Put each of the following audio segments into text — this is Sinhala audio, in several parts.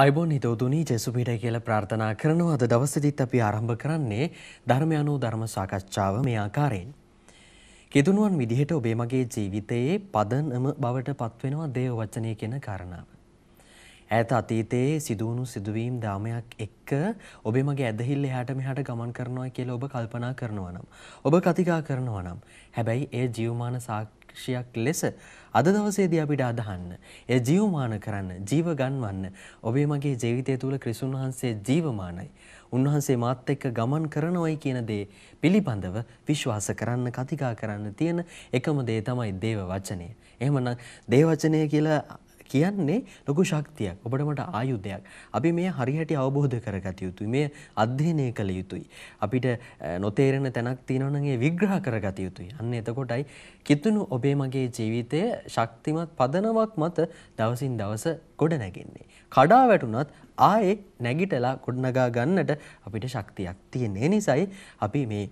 අයිබෝන් හිතවතුනී ජෙසුපිට කියල ප්‍රාර්ථනා කරනවා අද දවසදිත් අපි ආරම්භ කරන්නේ ධර්මයනු ධර්ම සාකච්ඡාව මේ ආකාරයෙන්. කෙතුනුවන් විදිහට ඔබේ මගේ ජීවිතයේ පදනම බවට පත්වෙනවා දේව වචනය කෙන කරණාව. ඈත අතීතයේ සිදුවුණු සිදුවීම් දාමයක් එක්ක ඔබේ මගේ ඇදහිල්ල එහාට මෙහාට ගමන් කරනවා කියලා ඔබ කල්පනා කරනවා නම් ඔබ කතිකා කරනවා නම් හැබැයි ඒ ජීවමාන සාක්ෂියක් ලෙස අද දවසේදී අපිට අදහන්න ඒ ජීවමාන කරන්න ජීව ගන්වන්න ඔබේ මගේ ජීවිතය තුළ ක්‍රිස්තුන් වහන්සේ ජීවමානයි උන්වහන්සේ මාත් එක්ක ගමන් කරනවයි කියන දේ පිළිබඳව විශ්වාස කරන්න කතිකා කරන්න තියෙන එකම දේ තමයි දේව වචනය. එහෙමනම් දේව වචනය කියලා කියන්නේ ලොකු ශක්තියක්. ඔබට මට ආයුධයක්. අපි මේ හරියට අවබෝධ කරගත යුතුයි. මේ අධ්‍යයනය කළ යුතුයි. අපිට නොතේරෙන තැනක් තියෙනවනම් ඒ විග්‍රහ කරගත යුතුයි. අන්න එතකොටයි කිතුණු ඔබේ මගේ ජීවිතයේ ශක්තිමත් පදනමක් මත දවසින් දවස ගොඩ නැගෙන්නේ. කඩා වැටුණත් ආයේ නැගිටලා ගොඩනගා ගන්නට අපිට ශක්තියක් තියෙන නිසායි අපි මේ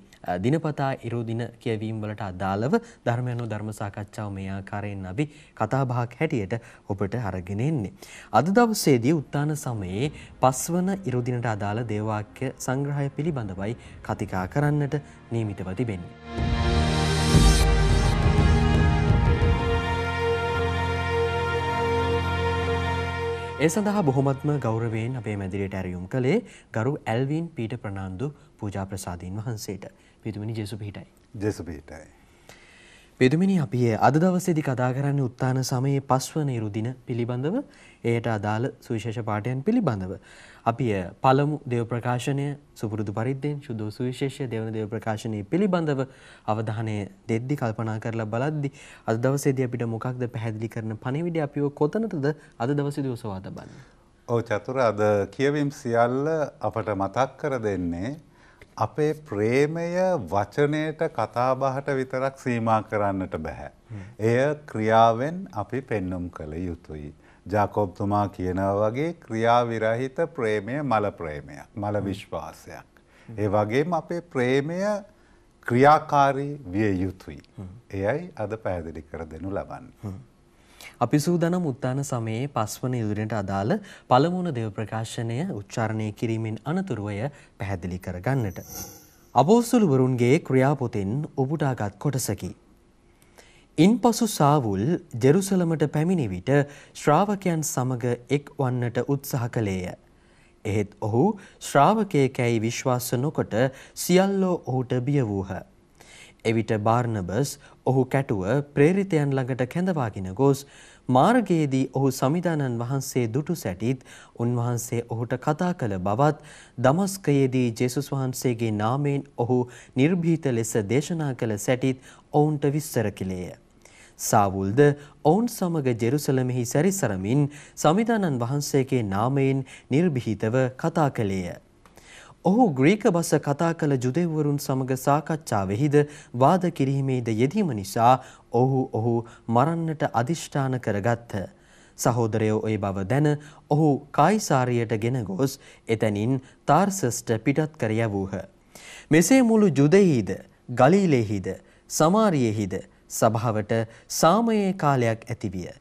දිනපතා ඉරෝදින කියවීම් වලට අදාළව ධර්මයන්ව ධර්ම සාකච්ඡාව මේ ආකාරයෙන් අපි කතාබහක් හැටියට ඔබට අරගෙන එන්නේ. අද දවසේදී උත්තාන සමයේ පස්වන ඉරෝදිනට අදාළ දේවවාක්‍ය සංග්‍රහය පිළිබඳවයි කතිකා කරන්නට නියමිතව තිබෙන්නේ. ඒ සඳහා බොහොමත්ම ගෞරවයෙන් අපේ මැදිරියට ඇරයුම් කළේ ගරු ඇල්වීන් පීට ප්‍රනාන්දු පූජා ප්‍රසාදීන් වහන්සේට පිතුමනි ජෙසු පිහිටයි. ජෙසු පිහිටයි. පෙදුමිනි අපි අද දවසේදි කතා කරන්න උත්තාන සමයේ පස්වන ඉරුදින පිළිබඳව එයට අදාළ සුවිශේෂ පාඩයන් පිළිබඳව. අපි පළමු දේව ප්‍රකාශනය සුපුරුදු පරිද්දෙන් සුදෝ සුවිශේෂය දෙවන දේව ප්‍රකාශනයේ පිළිබඳව අවධානය දෙද්දි කල්පනා කරලා බලද්දි අද දවසේදී අපිට මොකක්ද පැහැදිලි කරන පණිවිඩය අපිව කොතනටද අද දවසේදී ඔසවා තබන්නේ? ඔව් චතුර අද කියවීම් සියල්ල අපට මතක් කර දෙන්නේ අපේ ප්‍රේමය වචනයට කතාබහට විතරක් සීමා කරන්නට බැහැ. එය ක්‍රියාවෙන් අපි පෙන්නුම් කළ යුතුයි. ජාකෝබ්තුමා කියනව වගේ ක්‍රියාවිරහිත ප්‍රේමය මල ප්‍රේමයක් මල විශ්වාසයක්. ඒ වගේම අපේ ප්‍රේමය ක්‍රියාකාරී විය යුතුයි. එයයි අද පැහැදිලි කර දෙනු ලබන්න. අපි සූදානම් උත්තාන සමයේ පස්වන ඉදිරියට අදාළ පළමුණ දේව ප්‍රකාශනය උච්චාරණය කිරීමෙන් අනතුරුවය පැහැදිලි කරගන්නට. අපෝස්තුලුවරුන්ගේ ක්‍රියාපොතෙන් ඔබුටාගත් කොටසකි. ඉන්පසු සාවුල් ජෙරුසලමට පැමිණි විට ශ්‍රාවකයන් සමග එක් වන්නට උත්සාහ කළේය. එහෙත් ඔහු ශ්‍රාවකයකැයි විශ්වාස නොකොට සියල්ලෝ ඔහුට බිය වූහ. එවිට බාර්ණබස් ඔහු කැටුව ප්‍රේරිතයන් ළඟට කැඳවාගෙන ගොස් මාර්ගයේදී ඔහු සමිදානන් වහන්සේ දුටු සැටිත් උන්වහන්සේ ඔහුට කතා කළ බවත් දමස්කයේදී ජේසුස් වහන්සේගේ නාමයෙන් ඔහු නිර්භීත ලෙස දේශනා කළ සැටිත් ඔවුන්ට විස්තර කළේය. සාවුල්ද ඔවුන් සමග ජෙරුසලමෙහි සැරිසරමින් සමිදානන් වහන්සේගේ නාමයෙන් නිර්භීතව කතා කළේය. ඔහු ග්‍රීක බස කතා කළ ජුදෙව්වරුන් සමග සාකච්ඡාවෙහිද වාද කිරීමේද යෙදීම නිසා ඔහු ඔහු මරන්නට අදිෂ්ඨාන කරගත්හ. සහෝදරයෝ ඒ බව දැන ඔහු කායිසාරියට ගෙන ගොස් එතැනින් තාර්සස්ට පිටත් කර යවූහ. මෙසේ මුළු ජුදෙහිද ගලීලෙහිද සමාරියෙහිද සභාවට සාමයේ කාලයක් ඇතිවිය.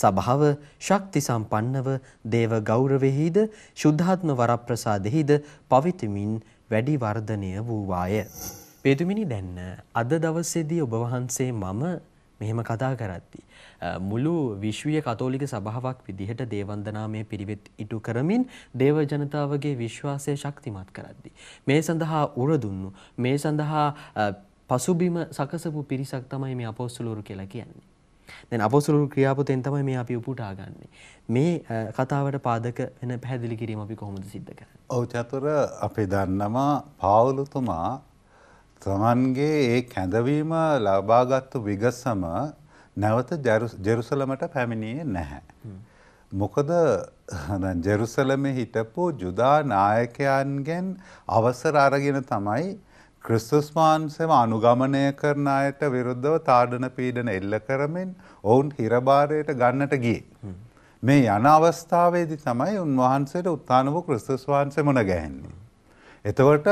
සභාව ශක්ති සම්පන්නව දේව ගෞරවෙහිද ශුද්ධාත්ම වරප්‍රසාදෙහිද පවිතමින් වැඩි වර්ධනය වූවාය. පේතුමිනි දැන්න අද දවසේදී ඔබ වහන්සේ මම මෙහෙම කතා කරද්දී. මුළු විශ්වීය කතෝලික සභාවක් විදිහට දේවන්දනාමය පිරිවෙත් ඉටු කරමින් දේව ජනතාවගේ විශ්වාසය ශක්තිමත් කරද්දී. මේ සඳහා උරදුන්නු මේ සඳහා පසුබිම සකසපු පිරිසක් තමයි මේ අපොස්සලුවරු කියලා කියන්නේ. දැන් අපොසුරු ක්‍රියාපතෙන් තමයි මේ අපි උපුටා ගන්නෙ. මේ කතාවට පාදක වෙන පැහැදිලි කිරීම අපි කොහොමද සිද්ධ කරන්නේ? ඔව් චතුර අපි දන්නවා පාවුලතුමා තමන්ගේ ඒ කැඳවීම ලබාගත්තු විගසම නැවත ජෙරුසලමට පැමිණියේ නැහැ. මොකද ජෙරුසලමේ හිටපු ජුදා නායකයන්ගෙන් අවසර අරගෙන තමයි ක්‍රිස්තුස් වහන්සේම අනුගමනය කරන අයට විරුද්ධව තාඩන පීඩන එල්ල කරමින් ඔවුන් හිරබාරයට ගන්නට ගිය. මේ යන අවස්ථාවේදී තමයි උන්වහන්සේට උත්තාන වූ ක්‍රිස්තුස් වහන්සේ මුණ ගැහෙන්නේ. එතවට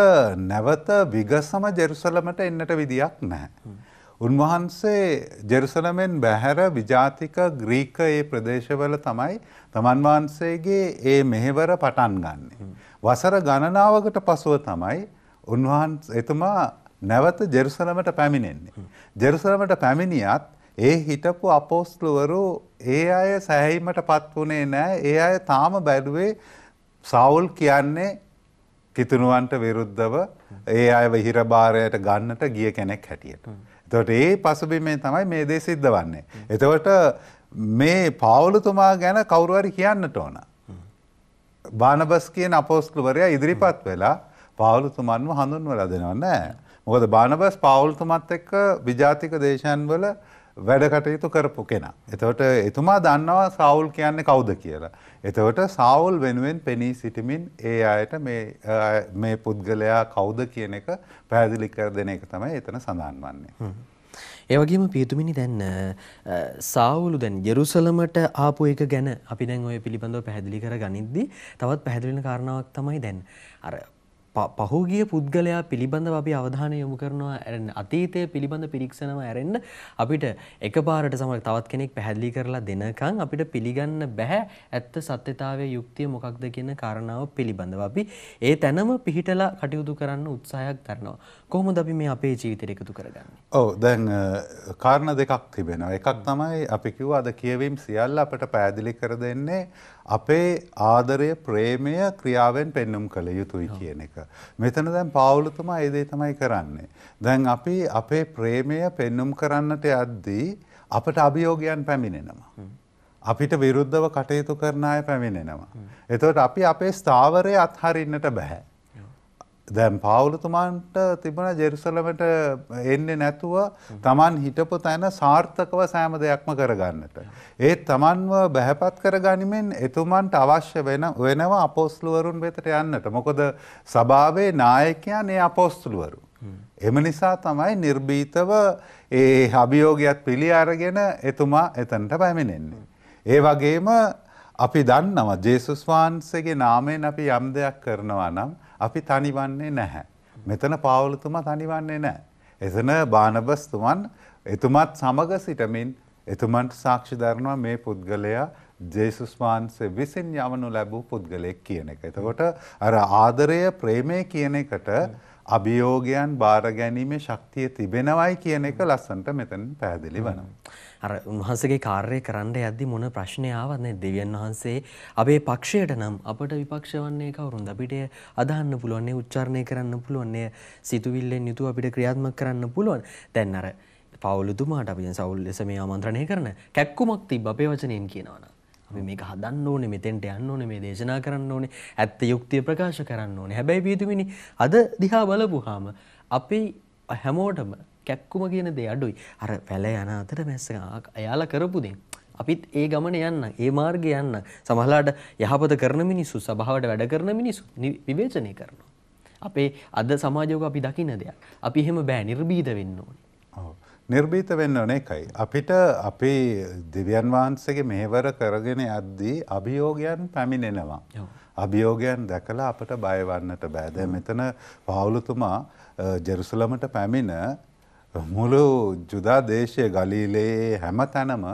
නැවත විගසම ජෙරුසලමට එන්නට විදියක් නැහැ. උන්වහන්සේ ජෙරුසලමෙන් බැහැර විජාතික ග්‍රීක ඒ ප්‍රදේශවල තමයි තමන් වහන්සේගේ ඒ මෙහෙවර පටන් ගන්නේ. වසර ගණනාවකට පසුව තමයි උන්වහන්ස එතුමා නැවත ජෙරුසලමට පැමිණෙන්නේ. ජෙරුසලමට පැමිණියත් ඒ හිටපු අපෝස්ලුවරු ඒ අය සැහැීමට පත් වනේ නෑ ඒ අය තාම බැලුවේ සවුල් කියන්නේ කිතුනුවන්ට විරුද්ධව ඒ අය විහිරභාරයට ගන්නට ගිය කෙනෙක් හැටියට. එතට ඒ පසුබිමේ තමයි මේ දේ සිද්ධ වන්නේ. එතවට මේ පාවුලතුමා ගැන කවුරුවරි කියන්නට ඕන. බානබස් කියන අපෝස්කලුවරයා ඉදිරිපත් වෙලා පාවුලතුමන්ව හඳුන්වලා දෙනවා නෑ. මොකද බානබස් පාවුල්තුමත් එක්ක විජාතික දේශයන්වල වැඩ කටයුතු කරපු කෙනා. එතවට එතුමා දන්නවා සවුල් කියන්නේ කවුද කියලා. එතවට සවුල් වෙනුවෙන් පෙනී සිටිමින් ඒ අයට මේ පුද්ගලයා කවුද කියන එක පැදිලිකර දෙන එක තමයි එතන සඳහන් වන්නේ. ඒවගේම පියතුමිනි දැන් සාවුලු දැන් ජෙරුසලමට ආපු එක ගැන අපි දැන් ඔය පිළිබඳව පැහැදිලි කර ගනිද්දී තවත් පැහැදිලින කාරණාවක් තමයි දැන් අර පහුගිය පුද්ගලයා පිළිබඳව අපි අවධානය යොමු කරනවා ඇරෙන් අතීතය පිළිබඳ පිරික්සනම ඇරෙන්න්න අපිට එක පාරට සමක් තවත් කෙනෙක් පැහැදිලි කරලා දෙනකං අපිට පිළිගන්න බැහැ ඇත්ත සත්‍යතාවය යුක්තිය මොකක්ද කියන කාරණාව පිළිබඳව අපි ඒ තැනම පිහිටලා කටයුතු කරන්න උත්සාහයක් කරනවා. කොහොමද අපි මේ අපේ ජීවිතයට එකතු කරගන්නේ? ඔව් දැන් කාරණා දෙකක් තිබෙනවා. එකක් තමයි අපි කිව්වා අද කියවීම් සියල්ල අපට පෑදලි කර දෙන්නේ අපේ ආදරය, ප්‍රේමය ක්‍රියාවෙන් පෙන්눔 කළ යුතුයි කියන එක. මෙතන දැන් පාවුලතුමා ඒ දේ තමයි කරන්නේ. දැන් අපි අපේ ප්‍රේමය පෙන්눔 කරන්නට යද්දී අපට අභියෝගයන් පැමිණෙනවා. අපිට විරුද්ධව කටයුතු කරන අය පැමිණෙනවා. එතකොට අපි අපේ ස්ථාවරය අත්හරින්නට බෑ. දැම් පාවුලතුමන්ට තිබන ජෙරුසලමට එන්නේ නැතුව තමන් හිටපු තැන සාර්ථකව සෑම දෙයක්ම කරගන්නට. ඒත් තමන්ව බැහැපත් කරගනිමෙන් එතුමන්ට අවශ්‍ය වෙන වෙනවා අපෝස්ලුවරුන් වෙතට යන්නට. මොකොද සභාවේ නායකයන් ඒ අපෝස්තුළුවරු. එම නිසා තමයි නිර්බීතව ඒ හබියෝගයක් පිළි අරගෙන එතුමා එතනට පැමිණෙන්නේ. ඒ වගේම අපි දන්නවා ජේසුස් වහන්සේගේ නාමයෙන් අපි යම් දෙයක් කරනවා නම් අපි තනිවන්නේ නැහැ. මෙතන පාවලතුමා තනිවන්නේ නැහැ. එතන බානබස්තුමන් එතුමත් සමග සිටමින් එතුමන්ට සාක්ෂි දරනවා මේ පුද්ගලයා ජේසුස් වහන්සේ විසින් යවනු ලැබූ පුද්ගලයෙක් කියන එක. එතකොට අර ආදරය ප්‍රේමය කියන එකට අභියෝගයන් බාර ගැනීමේ ශක්තිය තිබෙනවයි කියන එක ලස්සන්ට මෙතන පැහැදිලි වෙනවා. අර උන්වහන්සේගේ කාර්යය කරන්න යද්දි මොන ප්‍රශ්නේ ආවත් නේ දෙවියන් වහන්සේ අපේ පක්ෂයට නම් අපට විපක්ෂ වන්නේ කවුරුන්ද අපිට අදහන්න පුළුවන් නේ උච්චාරණය කරන්න පුළුවන් නේ සිතුවිල්ලෙන් යුතුව අපිට ක්‍රියාත්මක කරන්න පුළුවන් දැන් අර පවුලුතුමාට අපි දැන් සවුල් ලෙස මේ ආමන්ත්‍රණය කරන කැක්කුමක් තිබ්බ අපේ වචනයෙන් කියනවනම් අපි මේක හදන්න ඕනේ මෙතෙන්ට යන්න ඕනේ මේ දේශනා කරන්න ඕනේ ඇත්ත යුක්තිය ප්‍රකාශ කරන්න ඕනේ හැබැයි පියතුමිනි අද දිහා බලපුවාම අපි හැමෝටම කැක්කුම කියන දේ අඩුයි. අර පැල යන අතර මැස්ස එයාලා කරපු දේ. අපිත් ඒ ගමන යන්න ඒ මාර්ගය යන්න සමහරලාට යහපත කරන මිනිස්සු සභාවට වැඩ කරන මිනිස්සු විවේචනය කරනවා. අපේ අද සමාජයක අපි දකින්න දෙයක්. අපි එහෙම බෑ නිර්භීත වෙන්න ඕනේ. නිර්භීත වෙන්න ඕනේ එකයි. අපිට අපේ දෙවියන් වහන්සේගේ මෙහෙවර කරගෙන යද්දී අභියෝගයන් පැමිණෙනවා. අභියෝගයන් දැකලා අපට බය වන්නට බෑ. දැන් මෙතන පාවුලතුමා ජෙරුසලමට පැමිණ මුළු ජුදා දේශය ගලීලයේ හැම තැනම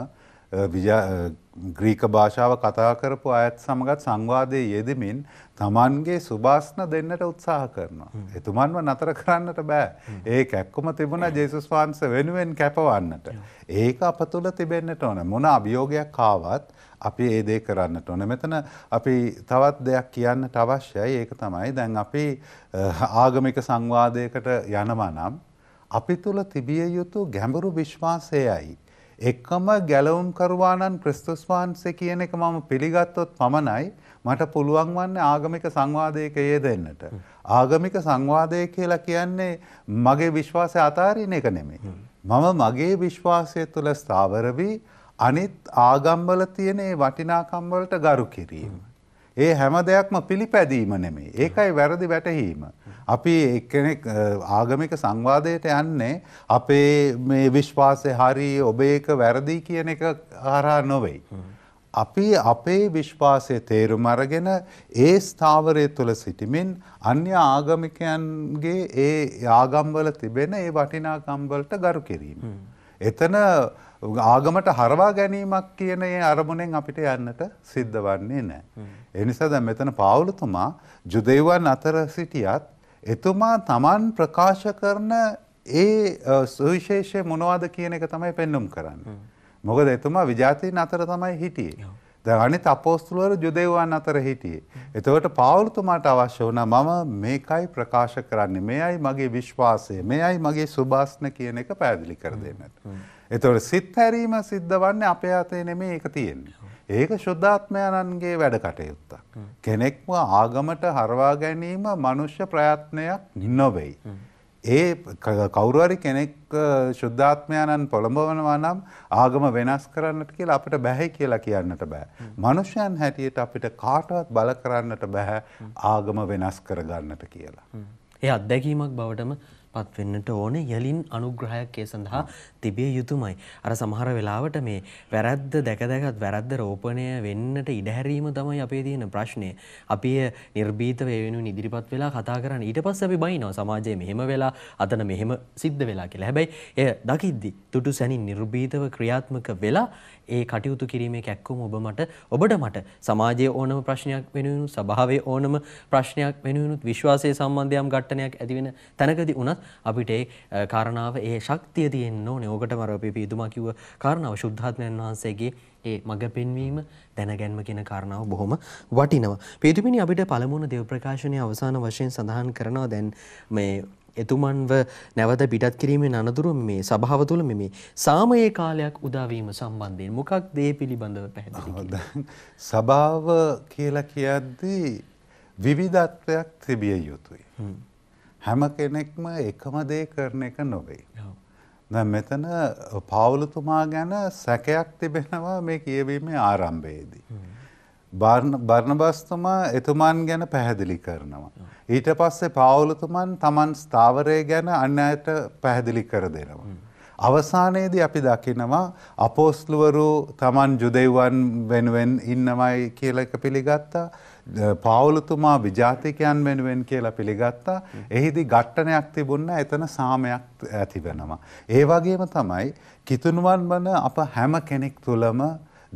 ග්‍රීක භාෂාව කතා කරපු අයත් සමගත් සංවාදය යෙදමින් තමන්ගේ සුභාස්න දෙන්නට උත්සාහ කරනවා. එතුමන්ව නතර කරන්නට බෑ ඒ කැක්කුම තිබුණ ජේසුස් වහන්ස වෙනුවෙන් කැපවන්නට. ඒක අප තුළ තිබෙන්න්නට ඕන මොන අභියෝගයක් කාවත් අපි ඒදේ කරන්නට ඕන මෙතන අපි තවත් දෙයක් කියන්න අවශ්‍යයි ඒක තමයි දැන් අපි ආගමික සංවාදයකට යනවනම් අපි තුළ තිබිය යුතු ගැඹුරු විශ්වාසයයි. එක්කම ගැලවුම්කරවාණන් ක්‍රිස්තුස් වහන්සේ කියන එක මම පිළිගත්තොත් පමණයි මට පුළුවන් වන්නේ ආගමික සංවාදයක යෙදෙන්නට. ආගමික සංවාදය කියලා කියන්නේ මගේ විශ්වාසය අතාරින එක නෙමේ. මම මගේ විශ්වාසය තුළ ස්ථාවරවී අනිත් ආගම්වල තියෙන වටිනාකම්වලට ගරු කිරීම. ඒ හැම දෙයක්ම පිළිපැදීම නෙමේ. ඒකයි වැරදි වැටහීම. අපි එක්කෙනෙක් ආගමික සංවාදයට යන්නේ අපේ මේ විශ්වාසය හරි ඔබේ එක වැරදි කියන එක හරහා නොවේ. අපි අපේ විශ්වාසය තේරුම් අරගෙන ඒ ස්ථාවරය තුළ සිටිමින් අන්‍ය ආගමිකයන්ගේ ඒ ආගම්වල තිබෙන ඒ වටිනාකම්වලට ගරු කිරීම. එතන ආගමට හරවා ගැනීමක් කියන ඒ අරමුණෙන් අපිට යන්නට සිද්ධ වන්නේ නැහැ. ඒ නිසා දැන් මෙතන පාවුලතුමා ජුදෙව්වන් අතර සිටියත් එතුමා Taman ප්‍රකාශ කරන ඒ සුවිශේෂය මොනවද කියන එක තමයි පෙන්눔 කරන්නේ. මොකද එතුමා විජාතීන් අතර තමයි හිටියේ. දැන් අනිත් අපෝස්තුලවරු යුදෙව්වන් අතර හිටියේ. එතකොට පාවුලතුමාට අවශ්‍ය වුණා මම මේකයි ප්‍රකාශ කරන්නේ. මේයි මගේ විශ්වාසය. මේයි මගේ සුභාස්න කියන එක පැහැදිලි කර දෙන්නට. එතකොට සිත් හැරීම සිද්ධ වන්නේ අපේ අතේ නෙමෙයි ඒක තියෙන්නේ. ඒක ශුද්ධාත්මයන්න්ගේ වැඩ කටයුත්තක්. කෙනෙක්ම ආගමට හරවා ගැනීම මනුෂ්‍ය ප්‍රයත්නයක් නොවෙයි. ඒ කවුරුවරි කෙනෙක් ශුද්ධාත්මයණන් පොළඹවනවා නම් ආගම වෙනස් කරන්නට කියලා අපිට බැහැ කියලා කියන්නට බෑ. මනුෂ්‍යයන් හැටියට අපිට කාටවත් බල කරන්නට බැහැ ආගම වෙනස් කරගන්නට කියලා. ඒ අත්දැකීමක් බවටම පත්වෙන්නට ඕනේ යලින් අනුග්‍රහයක් ඒ සඳහා තිබිය යුතුමයි. අර සමහර වෙලාවට මේ වැරද්ද දැක දැකත් වැරද්ද රෝපණය වෙන්නට ඉඩහැරීම තමයි අපේ තියෙන ප්‍රශ්නය. අපි නිර්භීතව ඒ වෙනුවෙන් ඉදිරිපත් වෙලා කතා කරන්නේ. ඊට පස්සේ අපි බයිනවා සමාජයේ මෙහෙම වෙලා අතන මෙහෙම සිද්ධ වෙලා කියලා. හැබැයි එය දකිද්දි තුටු සැනින් නිර්භීතව ක්‍රියාත්මක වෙලා ඒ කටයුතු කිරීමේ කැක්කුම ඔබ මට ඔබට මට සමාජයේ ඕනම ප්‍රශ්නයක් වෙනුවෙනුත් සභාවේ ඕනම ප්‍රශ්නයක් වෙනුවෙනුත් විශ්වාසයේ සම්බන්ධයම් ඝට්ටනයක් ඇති වෙන තැනකදී උනත් අපිට ඒ කාරණාව ඒ ශක්තිය තියෙන්න ඕනේ. ඕකටම අර අපි පීදුමා කිව්ව කාරණාව සුද්ධාත්මයන් වහන්සේගේ ඒ මඟ පෙන්වීම දැනගැන්ම කියන කාරණාව බොහොම වටිනවා. පීතුමිනි අපිට පළමුණ දේව ප්‍රකාශනයේ අවසාන වශයෙන් සඳහන් කරනවා දැන් මේ එතුමන්ව නැවත පිටත් කිරීමේ අනතුරු මේ සභාව තුළ මේ සාමයේ කාලයක් උදාවීම සම්බන්ධයෙන් මොකක් දේ පිළිබඳව පැහැදිලි සභාව කියලා කියද්දී විවිධත්වයක් තිබිය යුතුයි. හැම කෙනෙක්ම එකම දේ කරන එක නොවේ. දැන් මෙතන පාවුලතුමා ගැන සැකයක් තිබෙනවා මේ කියවීමේ ආරම්භයේදී. බර්ණබස්තුමා එතුමන් ගැන පැහැදිලි කරනවා. ඊට පස්සේ පාවුලතුමන් තමන් ස්ථාවරය ගැන අන්න අයට පැහැදිලි කර දෙනවා. අවසානයේදී අපි දකිනවා අපෝස්ලුවරු තමන් ජුදෙව්වන් වෙනුවෙන් ඉන්නවයි කියලා එක පිළිගත්තා. පාවුලතුමා විජාතිකයන් වෙනුවෙන් කියලා පිළිගත්තා. එහිදී ඝට්ටනයක් තිබුණ එතන සාමයක් ඇති වෙනවා. ඒ වගේම තමයි කිතුනුවන් වන අප හැම කෙනෙක් තුලම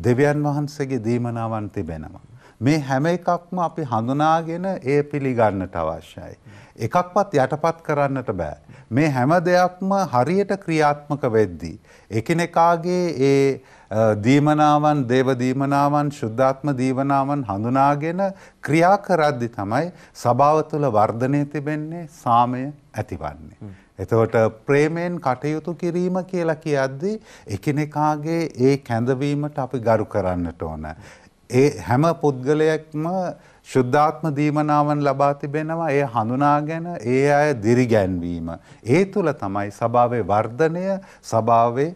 දෙවියන් වහන්සේගේ දීමනාවන් තිබෙනවා. මේ හැම එකක්ම අපි හඳුනාගෙන ඒ පිළිගන්නට අවශ්‍යයි. එකක්වත් යටපත් කරන්නට බෑ. මේ හැම දෙයක්ම හරියට ක්‍රියාත්මක වෙද්දී. එකිනෙකාගේ ඒ දීමනාවන් දේව දීමනාවන් ශුද්ධාත්ම දීවනාවන් හඳුනාගෙන ක්‍රියා කරද්දි තමයි සභාව තුළ වර්ධනය තිබෙන්නේ සාමය ඇතිවන්නේ. එතකොට ප්‍රේමයෙන් කටයුතු කිරීම කියලා කියද්දී එකිනෙකාගේ ඒ කැඳවීමට අපි ගරු කරන්නට ඕන. ඒ හැම පුද්ගලයෙක්ම ශුද්ධාත්ම දීමනාවන් ලබා තිබෙනවා එය හඳුනාගෙන ඒ අය දිරිගැන්වීම. ඒ තුළ තමයි සභාවේ වර්ධනය සභාවේ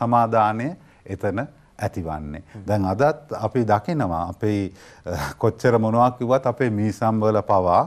සමාධානය එතන ඇතිවන්නේ. දැන් අදත් අපි දකිනවා අපේ කොච්චර මොනවක් කිව්වත් අපේ මීසම්වල පවා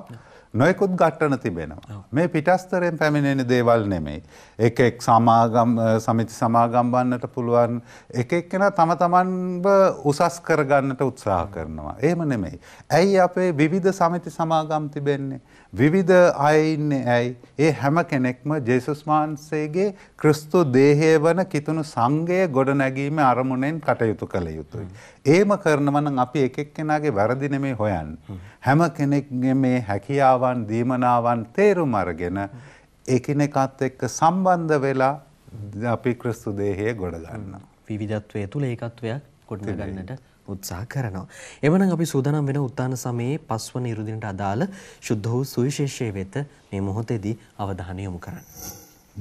නොයකුත් ගට්ටන තිබෙනවා. මේ පිටස්තරයෙන් පැමිණෙන දේවල් නෙමෙයි. එක එක් සමාගම් සමිති සමාගම් වන්නට පුළුවන් එක එක්කෙනා තම තමන්ව උසස් කරගන්නට උත්සාහ කරනවා. එහෙම නෙමෙයි. ඇයි අපේ විවිධ සමිති සමාගම් තිබෙන්නේ? විවිධ අයඉන්නේ ඇයි ඒ හැම කෙනෙක්ම ජේසුස් වහන්සේගේ ක්‍රිස්තු දේහය වන කිතුුණු සංගය ගොඩ නැගීම අරමුණෙන් කටයුතු කළ යුතුයි. ඒම කරනවනම් අපි එකෙක් කෙනගේ වැරදින මේ හොයන්. හැම කෙනෙක්ගේ මේ හැකියාවන් දීමනාවන් තේරුම් අරගෙන එකනෙකත් එක්ක සම්බන්ධ වෙලා අපි ක්‍රිස්තු දේහය ගොඩගන්න. විවිධත්වය තුළ ඒකත්වයක් ගොඩනගන්නට උත්සා කරනවා. එමනම් අපි සූදානම් වෙන උත්තාන සමයේ පස්වන ඉරුදිනට අදාළ ශුද්ධ වූ සුවිශේෂයේ වෙත මේ මොහොතේදී අවධානය යොමු කරන්න.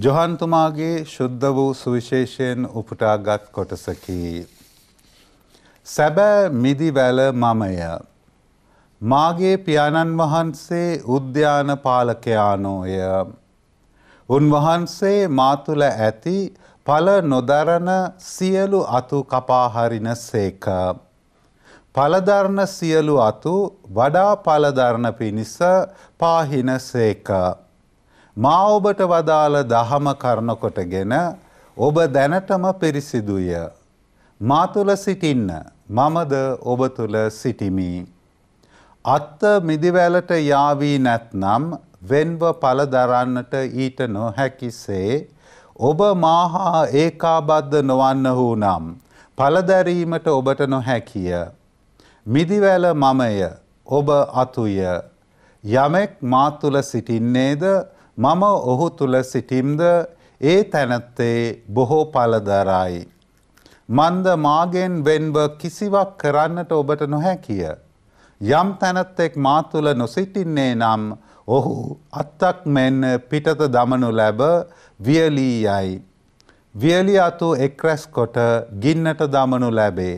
ජොහන්තුමාගේ ශුද්ධ වූ සුවිශේෂයෙන් උපුටාගත් කොටසකි. සැබෑ මිදිවැල මමය. මාගේ පියාණන් වහන්සේ උද්‍යාන පාලකයානෝය. උන්වහන්සේ මාතුල ඇති පල නොදරන සියලු අතු කපාහරින සේක. පලධරණ සියලු අතු වඩා පලධරණ පිණිස පාහින සේක. මා ඔබට වදාළ දහම කරනකොටගෙන ඔබ දැනටම පිරිසිදුය. මා තුළ සිටින්න මමද ඔබ තුළ සිටිමි. අත්ත මිදිවැලට යාවී නැත්නම් වෙන්ව පලදරන්නට ඊට නොහැකිසේ ඔබ මාහා ඒකාබද්ධ නොවන්න වූ නම් පලදැරීමට ඔබට නොහැකිය. මිදිවැල මමය ඔබ අතුය යමෙක් මා තුල සිටින්නේද මම ඔහු තුල සිටිම්ද ඒ තැනැත්තේ බොහෝ පලදරයි. මන්ද මාගෙන් වෙන්ව කිසිවක් කරන්නට ඔබට නොහැකිය. යම් තැනැත්තෙක් මා තුළ නොසිටින්නේ නම් ඔහු අත්තක් මෙන් පිටත දමනු ලැබ වියලී යයි. වියලි අතු එක්රැස් කොට ගින්නට දමනු ලැබේ.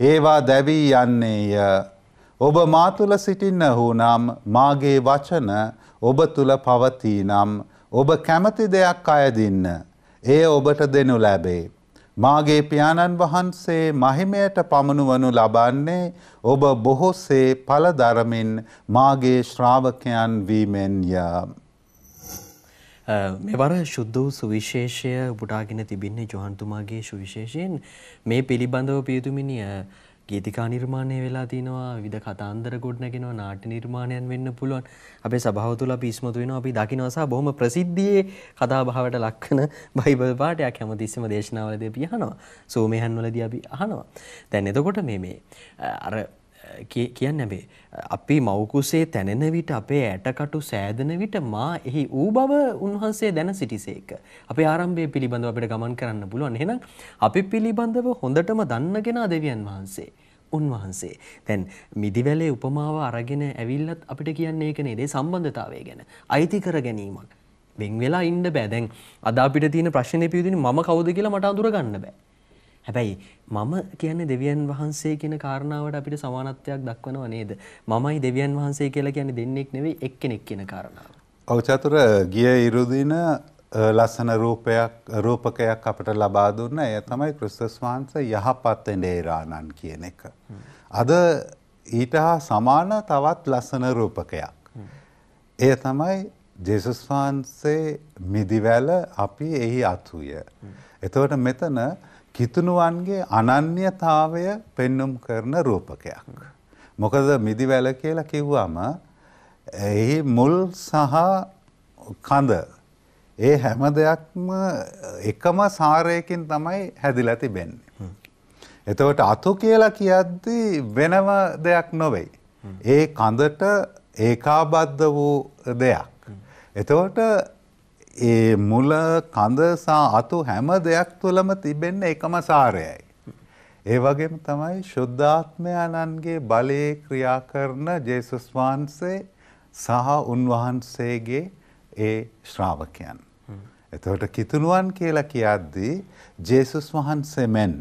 ඒවා දැවී යන්නේය. ඔබ මා තුල සිටින්නහු නම් මාගේ වචන ඔබ තුල පවතී නම් ඔබ කැමති දෙයක් අයදින්න. එය ඔබට දෙනු ලැබේ. මාගේ පියාණන් වහන්සේ මහිමයට පමණුවනු ලබන්නේ ඔබ බොහොසේ පලදරමින් මාගේ ශ්‍රාවකයන් වීමෙන්ය. මෙවර ශුද්ධ වූ සුවිශේෂය උපුටාගෙන තිබින්නේ ජොහන්තුමාගේ සුවිශේෂයෙන් මේ පිළිබඳව පියතුමිනිය ගීතිකා නිර්මාණය වෙලා තිනවා විද කතාන්දර ගොඩනගෙනවා නාට්‍ය නිර්මාණයන් වෙන්න පුළුවන් අපේ සභාව තුළ අපි ඉස්මතු වෙනවා අපි දකිනවා සහ බොහොම ප්‍රසිද්ධියේ කතාබහවට ලක්වන බයිබල් පාඩයක් හැමතිස්සෙම දේශනාවලදී අපි අහනවා සෝමයන්වලදී අපි අහනවා දැන් එතකොට මේ මේ අර කියන්න ඇබේ. අපි මවකුසේ තැනෙන විට අපේ ඇටකටු සෑදන විට මා එහි වූ බව උන්වහන්සේ දැන සිටිසේක. අපේ ආරම්භය පිළිබඳව අපිට ගමන් කරන්න පුළුවන් එහෙනම් අපි පිළිබඳව හොඳටම දන්නගෙන දෙවියන් වහන්සේ. උන්වහන්සේ තැන් මිදිවැලේ උපමාව අරගෙන ඇවිල්ලත් අපිට කියන්නේ ඒක නේදේ සම්බන්ධතාවය ගැන අයිති කර ගැනීමක් වෙන් වෙලා ඉන්න බෑ දැන් අද අපිට තියෙන ප්‍රශ්නේ පිවිදින මම කවුද කියලා මට අඳුර ගන්න බෑ හැබැයි මම කියන්නේ දෙවියන් වහන්සේ කියන කාරණාවට අපිට සමානත්වයක් දක්වනව නේද? මමයි දෙවියන් වහන්සේ කියලා කියන්නේ දෙන්නෙක් නෙවෙයි එක්කෙනෙක් කියන කාරණාව. ඔව් චතුර ගිය ඉරුදින ලස්සන රූපයක් රූපකයක් අපට ලබා දුන්න එය තමයි ක්‍රිස්තස් වහන්සේ යහපත් එඬේරාණන් කියන එක. අද ඊට හා සමාන තවත් ලස්සන රූපකයක්. එය තමයි ජේසුස් වහන්සේ මිදිවැල අපි එහි අතුය. එතකොට මෙතන කිතුනුවන්ගේ අනන්‍යතාවය පෙන්නුම් කරන රූපකයක්. මොකද මිදිවැල කියලා කිව්වම එහි මුල් සහ කඳ ඒ හැම දෙයක්ම එකම සාරයකින් තමයි හැදිලා තිබෙන්නේ. එතකොට අතු කියලා කියද්දී වෙනම දෙයක් නොවෙයි. ඒ කඳට ඒකාබද්ධ වූ දෙයක්. එතකොට ඒ මුල කඳසා අතු හැම දෙයක් තුළම තිබෙන්න එකම සාරයයි. ඒ වගේම තමයි ශුද්ධාත්මයන්න්ගේ බලයේ ක්‍රියා කරන ජේසුස් වහන්සේ සහ උන්වහන්සේගේ ඒ ශ්‍රාවකයන්. එතකොට කිතුනුවන් කියලා කියද්දී ජේසුස් වහන්සේ මෙන්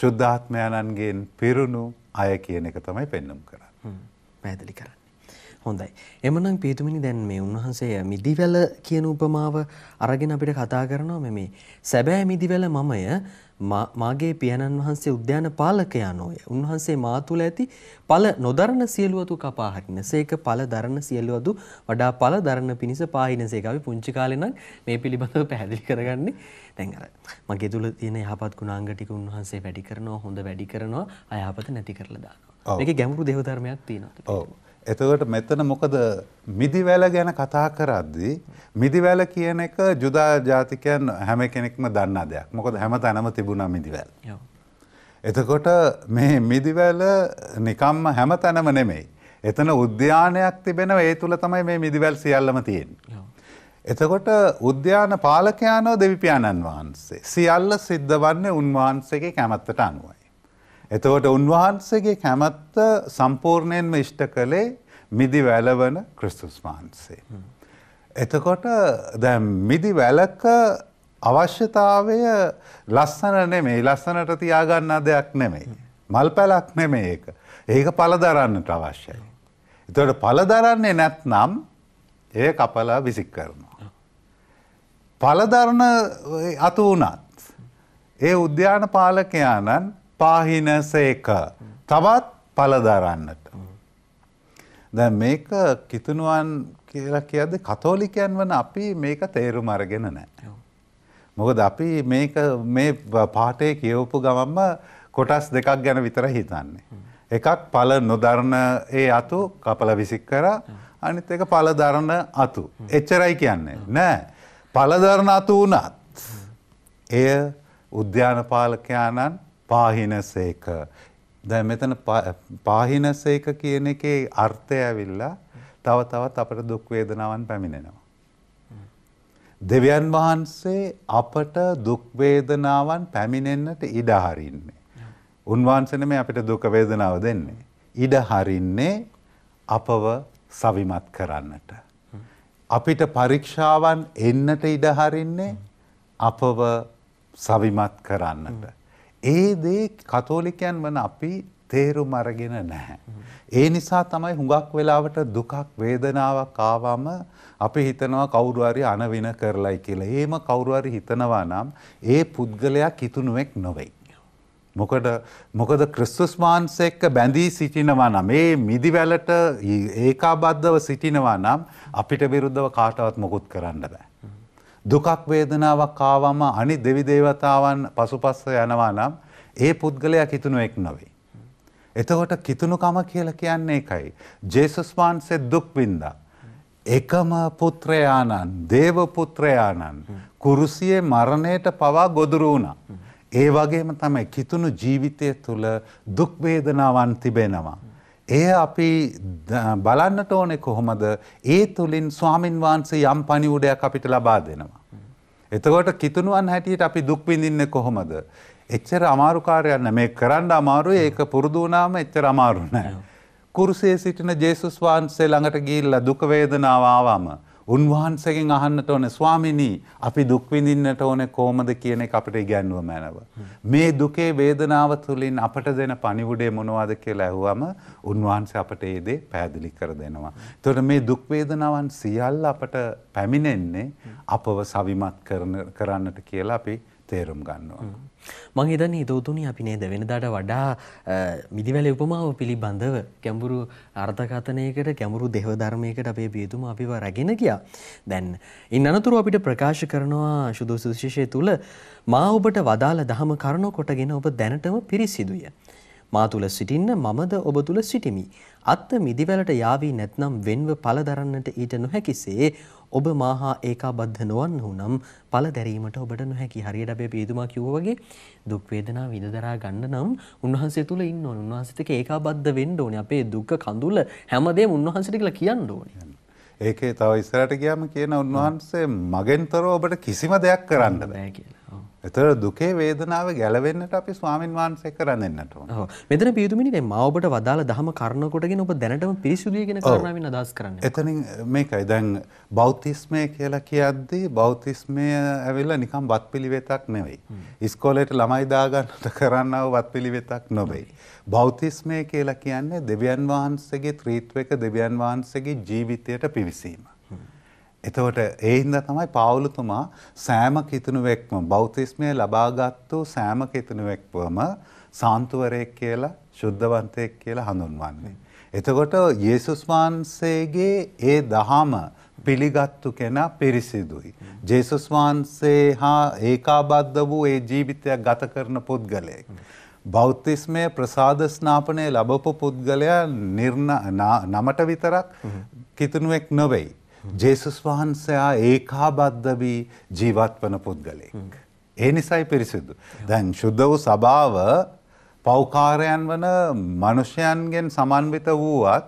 ශුද්ධාත්මයන්න්ගෙන් පිරුණු අය කියන එක තමයි පෙන්නුම් කරන්නේ. පැහැදිලි කරන්නේ. හොඳයි. එමනම් පීතුමිනි දැන් මේ උන්වහන්සේ මිදිවැල කියන උපමාව අරගෙන අපිට කතා කරනවා මේ සැබෑ මිදිවැල මමය මාගේ පියනන් වහන්සේ උද්‍යාන පාලකයා නොය. උන්වහන්සේ මා තුළ ඇති ඵල නොදරන සියලුවතු කපා හරිනසේක ඵල දරන සියලුවතු වඩා ඵල දරන පිණිස පාහිනසේක අපි පුංචි කාලේ නම් මේ පිළිබඳව පැහැදිලි කරගන්නේ. දැන් අර මගේ තුළ තියෙන යහපත් ගුණාංග ටික උන්වහන්සේ වැඩි කරනවා, හොඳ වැඩි කරනවා, අයහපත නැති කරලා දානවා. මේකේ ගැඹුරු දේව ධර්මයක් තියෙනවා. ඔව්. එතකොට මෙතන මොකද මිදිවැල ගැන කතා කරද්දී මිදිවැල කියන එක ජුදා ජාතිකයන් හැම කෙනෙක්ම දන්නා දෙයක්. මොකද හැම තැනම තිබුණා මිදිවැල්. එතකොට මේ මිදිවැල නිකම්ම හැම තැනම නෙමෙයි. එතන උද්‍යානයක් තිබෙනවා ඒ තුල තමයි මේ මිදිවැල් සියල්ලම තියෙන්නේ. එතකොට උද්‍යාන පාලකයානෝ දෙවිපියාණන් වහන්සේ සියල්ල සිද්ධ වන්නේ උන්වහන්සේගේ කැමැත්තට අනුවයි. එතකොට උන්වහන්සේගේ කැමැත්ත සම්පූර්ණයෙන්ම ඉෂ්ට කළේ මිදි වැලවන ක්‍රිස්තුස් වහන්සේ. එතකොට දැන් මිදි වැලක අවශ්‍යතාවය ලස්සන නෙමෙයි ලස්සනට තියාගන්න දෙයක් නෙමෙයි. මල් පැලක් නෙමෙයි ඒක. ඒක පළදරන්නට අවශ්‍යයි. එතකොට පළදරන්නේ නැත්නම් ඒ කපලා විසික් කරනවා. පළදරන අතු වුණත් ඒ උද්‍යාන පාලකයාණන් පාහිනසේක තවත් පලදරන්නට. දැ මේක කිතුනුවන් කියලා කියද කතෝලිකයන් වන අපි මේක තේරුම් අරගෙන නෑ. මොකද අපි මේක මේ පාටේ කියවපු ගමම්ම කොටස් දෙකක් ගැන විතර හිතන්නේ. එකක් පල නොදරණ ඒ අතු කපල විසික් කර අනිත් එක පලදරණ අතු. එච්චරයි කියන්නේ. නෑ පලදරණ අතු වනත් එය උද්‍යාන පාලකයාණන් පාහිනසේක. දැ මෙතන පාහිනසේක කියන එකේ අර්ථය ඇවිල්ලා තව තවත් අපට දුක්වේදනාවන් පැමිණෙනවා. දෙවියන් වහන්සේ අපට දුක්වේදනාවන් පැමිණෙන්නට ඉඩ හරින්නේ. උන්වහන්සන මේ අපිට දුකවේදනාව දෙන්නේ. ඉඩ හරින්නේ අපව සවිමත් කරන්නට. අපිට පරීක්ෂාවන් එන්නට ඉඩ හරින්නේ අපව සවිමත් කරන්නට. ඒ දේ කතෝලිකයන් වන අපි තේරුම් අරගෙන නැහැ. ඒ නිසා තමයි හුඟක් වෙලාවට දුකක් වේදනාවක් ආවම අපි හිතනවා කවුරු හරි අනවින කරලයි කියලා. එහෙම කවුරු හරි හිතනවා නම් ඒ පුද්ගලයා කිතුණුවෙක් නොවේ. මොකද මොකද ක්‍රිස්තුස් වහන්සේ එක්ක බැඳී සිටිනවා නම් මේ මිදිවැලට ඒකාබද්ධව සිටිනවා නම් අපිට විරුද්ධව කාටවත් මොකුත් කරන්න බෑ. දුකක් වේදනාවක් ආවම අනි දෙවි දේවතාවන් පසුපස්ස යනවා නම් ඒ පුද්ගලයා කිතුණුවෙක් නොවේ. එතකොට කිතුණුකම කියලා කියන්නේ එකයි. ජේසුස් වහන්සේ දුක් විඳා. එකම පුත්‍රයාණන්, දේව පුත්‍රයාණන් කුරුසියේ මරණයට පවා ගොදුරු වුණා. ඒ වගේම තමයි කිතුණු ජීවිතය තුළ දුක් වේදනාවන් තිබෙනවා. එය අපි බලන්නට ඕනේ කොහොමද? ඒ තුලින් ස්වාමින් වහන්සේ යම් පණිවුඩයක් අපිට ලබා දෙනවා. එතකොට කිතුනුවන් හැටියට අපි දුක් විඳින්නේ කොහොමද? එච්චර අමාරු කාර්යයක් නෑ. මේ කරන්න අමාරුයි. ඒක පුරුදු වුණාම එච්චර අමාරු නෑ. කුරුසයේ සිටින ජේසුස් වහන්සේ ළඟට ගිහිල්ලා දුක වේදනාව ආවම උන්වහන්සගෙන් අහන්නට ඕන ස්වාමිනී අපි දුක්විඳින්නට ඕන කෝමද කියන එක අපට ඉගැන්නුව මැනව. මේ දුකේ වේදනාව තුළින් අපට දෙන පනිවුඩේ මොනවාද කියලා ඇහුවම උන්වහන්සේ අපට ඒ දේ පැහැදිලි කර දෙනවා. එතකොට මේ දුක්වේදනාවන් සියල්ල අපට පැමිණෙන්නේ අපව සවිමත් කරන්නට කියලා අපි තේරුම් ගන්නවා. මං හිතන්නේ හිතවතුනි අපි නේද වෙනදාට වඩා මිදිවැලේ උපමාව පිළිබඳව ගැඹුරු අර්ථකථනයකට ගැඹුරු දේව ධර්මයකට අපේ පියතුම අපිව රැගෙන ගියා. දැන් ඉන් අනතුරුව අපිට ප්‍රකාශ කරනවා සුදු සුවිශේෂය තුල මා ඔබට වදාළ දහම කරුණ කොටගෙන ඔබ දැනටම පිරිසිදුය. මා තුල සිටින්න මමද ඔබ තුල සිටිමි. අත්ත මිදිවැලට යාවී නැත්නම් වෙන්ව පල දරන්නට ඊට නොහැකිසේ ඔබ මා හා ඒකාබද්ධ නොවන්න වුනම් පළ දැරීමට ඔබට නොහැකි. හරියට අපේ පීදුමා කිව්වා වගේ දුක් වේදනා විඳදරා ගන්න නම් උන්වහන්සේ තුල ඉන්න ඕනේ. උන්වහන්සේත් එක්ක ඒකාබද්ධ වෙන්න ඕනේ. අපේ දුක කඳුල හැමදේම උන්වහන්සේට කියලා කියන්න ඕනේ. ඒකේ තව ඉස්සරහට ගියාම කියන උන්වහන්සේ මගෙන්තරව ඔබට කිසිම දෙයක් කරන්න බෑ කියලා. එතර දුකේ වේදනාව ගැලවෙන්නට අපි ස්වාමින් වහන්සේ කරන්නන්නට මෙතන පියතුමිනි දැන් මා ඔබට වදාළ දහම කරුණ කොටගෙන ඔබ දැනටම පිරිසුදුය කියන කාරණාවෙන් අදහස් කරන්නේ. එතනින් මේකයි දැන් බෞතිස්මය කියලා කියද්දී බෞතිස්මය ඇවිල්ලා නිකම් වත් පිළිවෙතක් නෙවෙයි. ඉස්කෝලේට ළමයි දාගන්නට කරන්නව වත් පිළිවෙතක් නොවේ. බෞතිස්මය කියලා කියන්නේ දෙවියන් වහන්සේගේ ත්‍රිත්වයක දෙවියන් වහන්සේගේ ජීවිතයට පිවිසීම. එතවට ඒහින්ද තමයි පාවුලතුමා සෑම කිතුනුවෙක්ම බෞතිස්මය ලබාගත්තු සෑම කිතුනුවෙක්වම සාන්තුවරයෙක් කියලා ශුද්ධවන්තයෙක් කියලා හඳුන්වන්නේ. එතකොට යේසුස් වහන්සේගේ ඒ දහම පිළිගත්තු කෙනා පිරිසිදුයි. ජේසුස් වහන්සේ හා ඒකාබද්ධ වූ ඒ ජීවිතයක් ගත කරන පුද්ගලයෙක්. බෞතිස්මය ප්‍රසාද ස්නාපනය ලබපු පුද්ගලයා නිර්ණ නමට විතරක් කිතුනුවෙක් නොවෙයි. ජේසුස් වහන්සයා ඒකාබද්ධ වී ජීවත් වන පුද්ගලෙක්. ඒ නිසයි පිරිසිදු. දැන් ශුද්ධ වූ සභාව පෞකාරයන් වන මනුෂ්‍යයන්ගෙන් සමන්විත වූවත්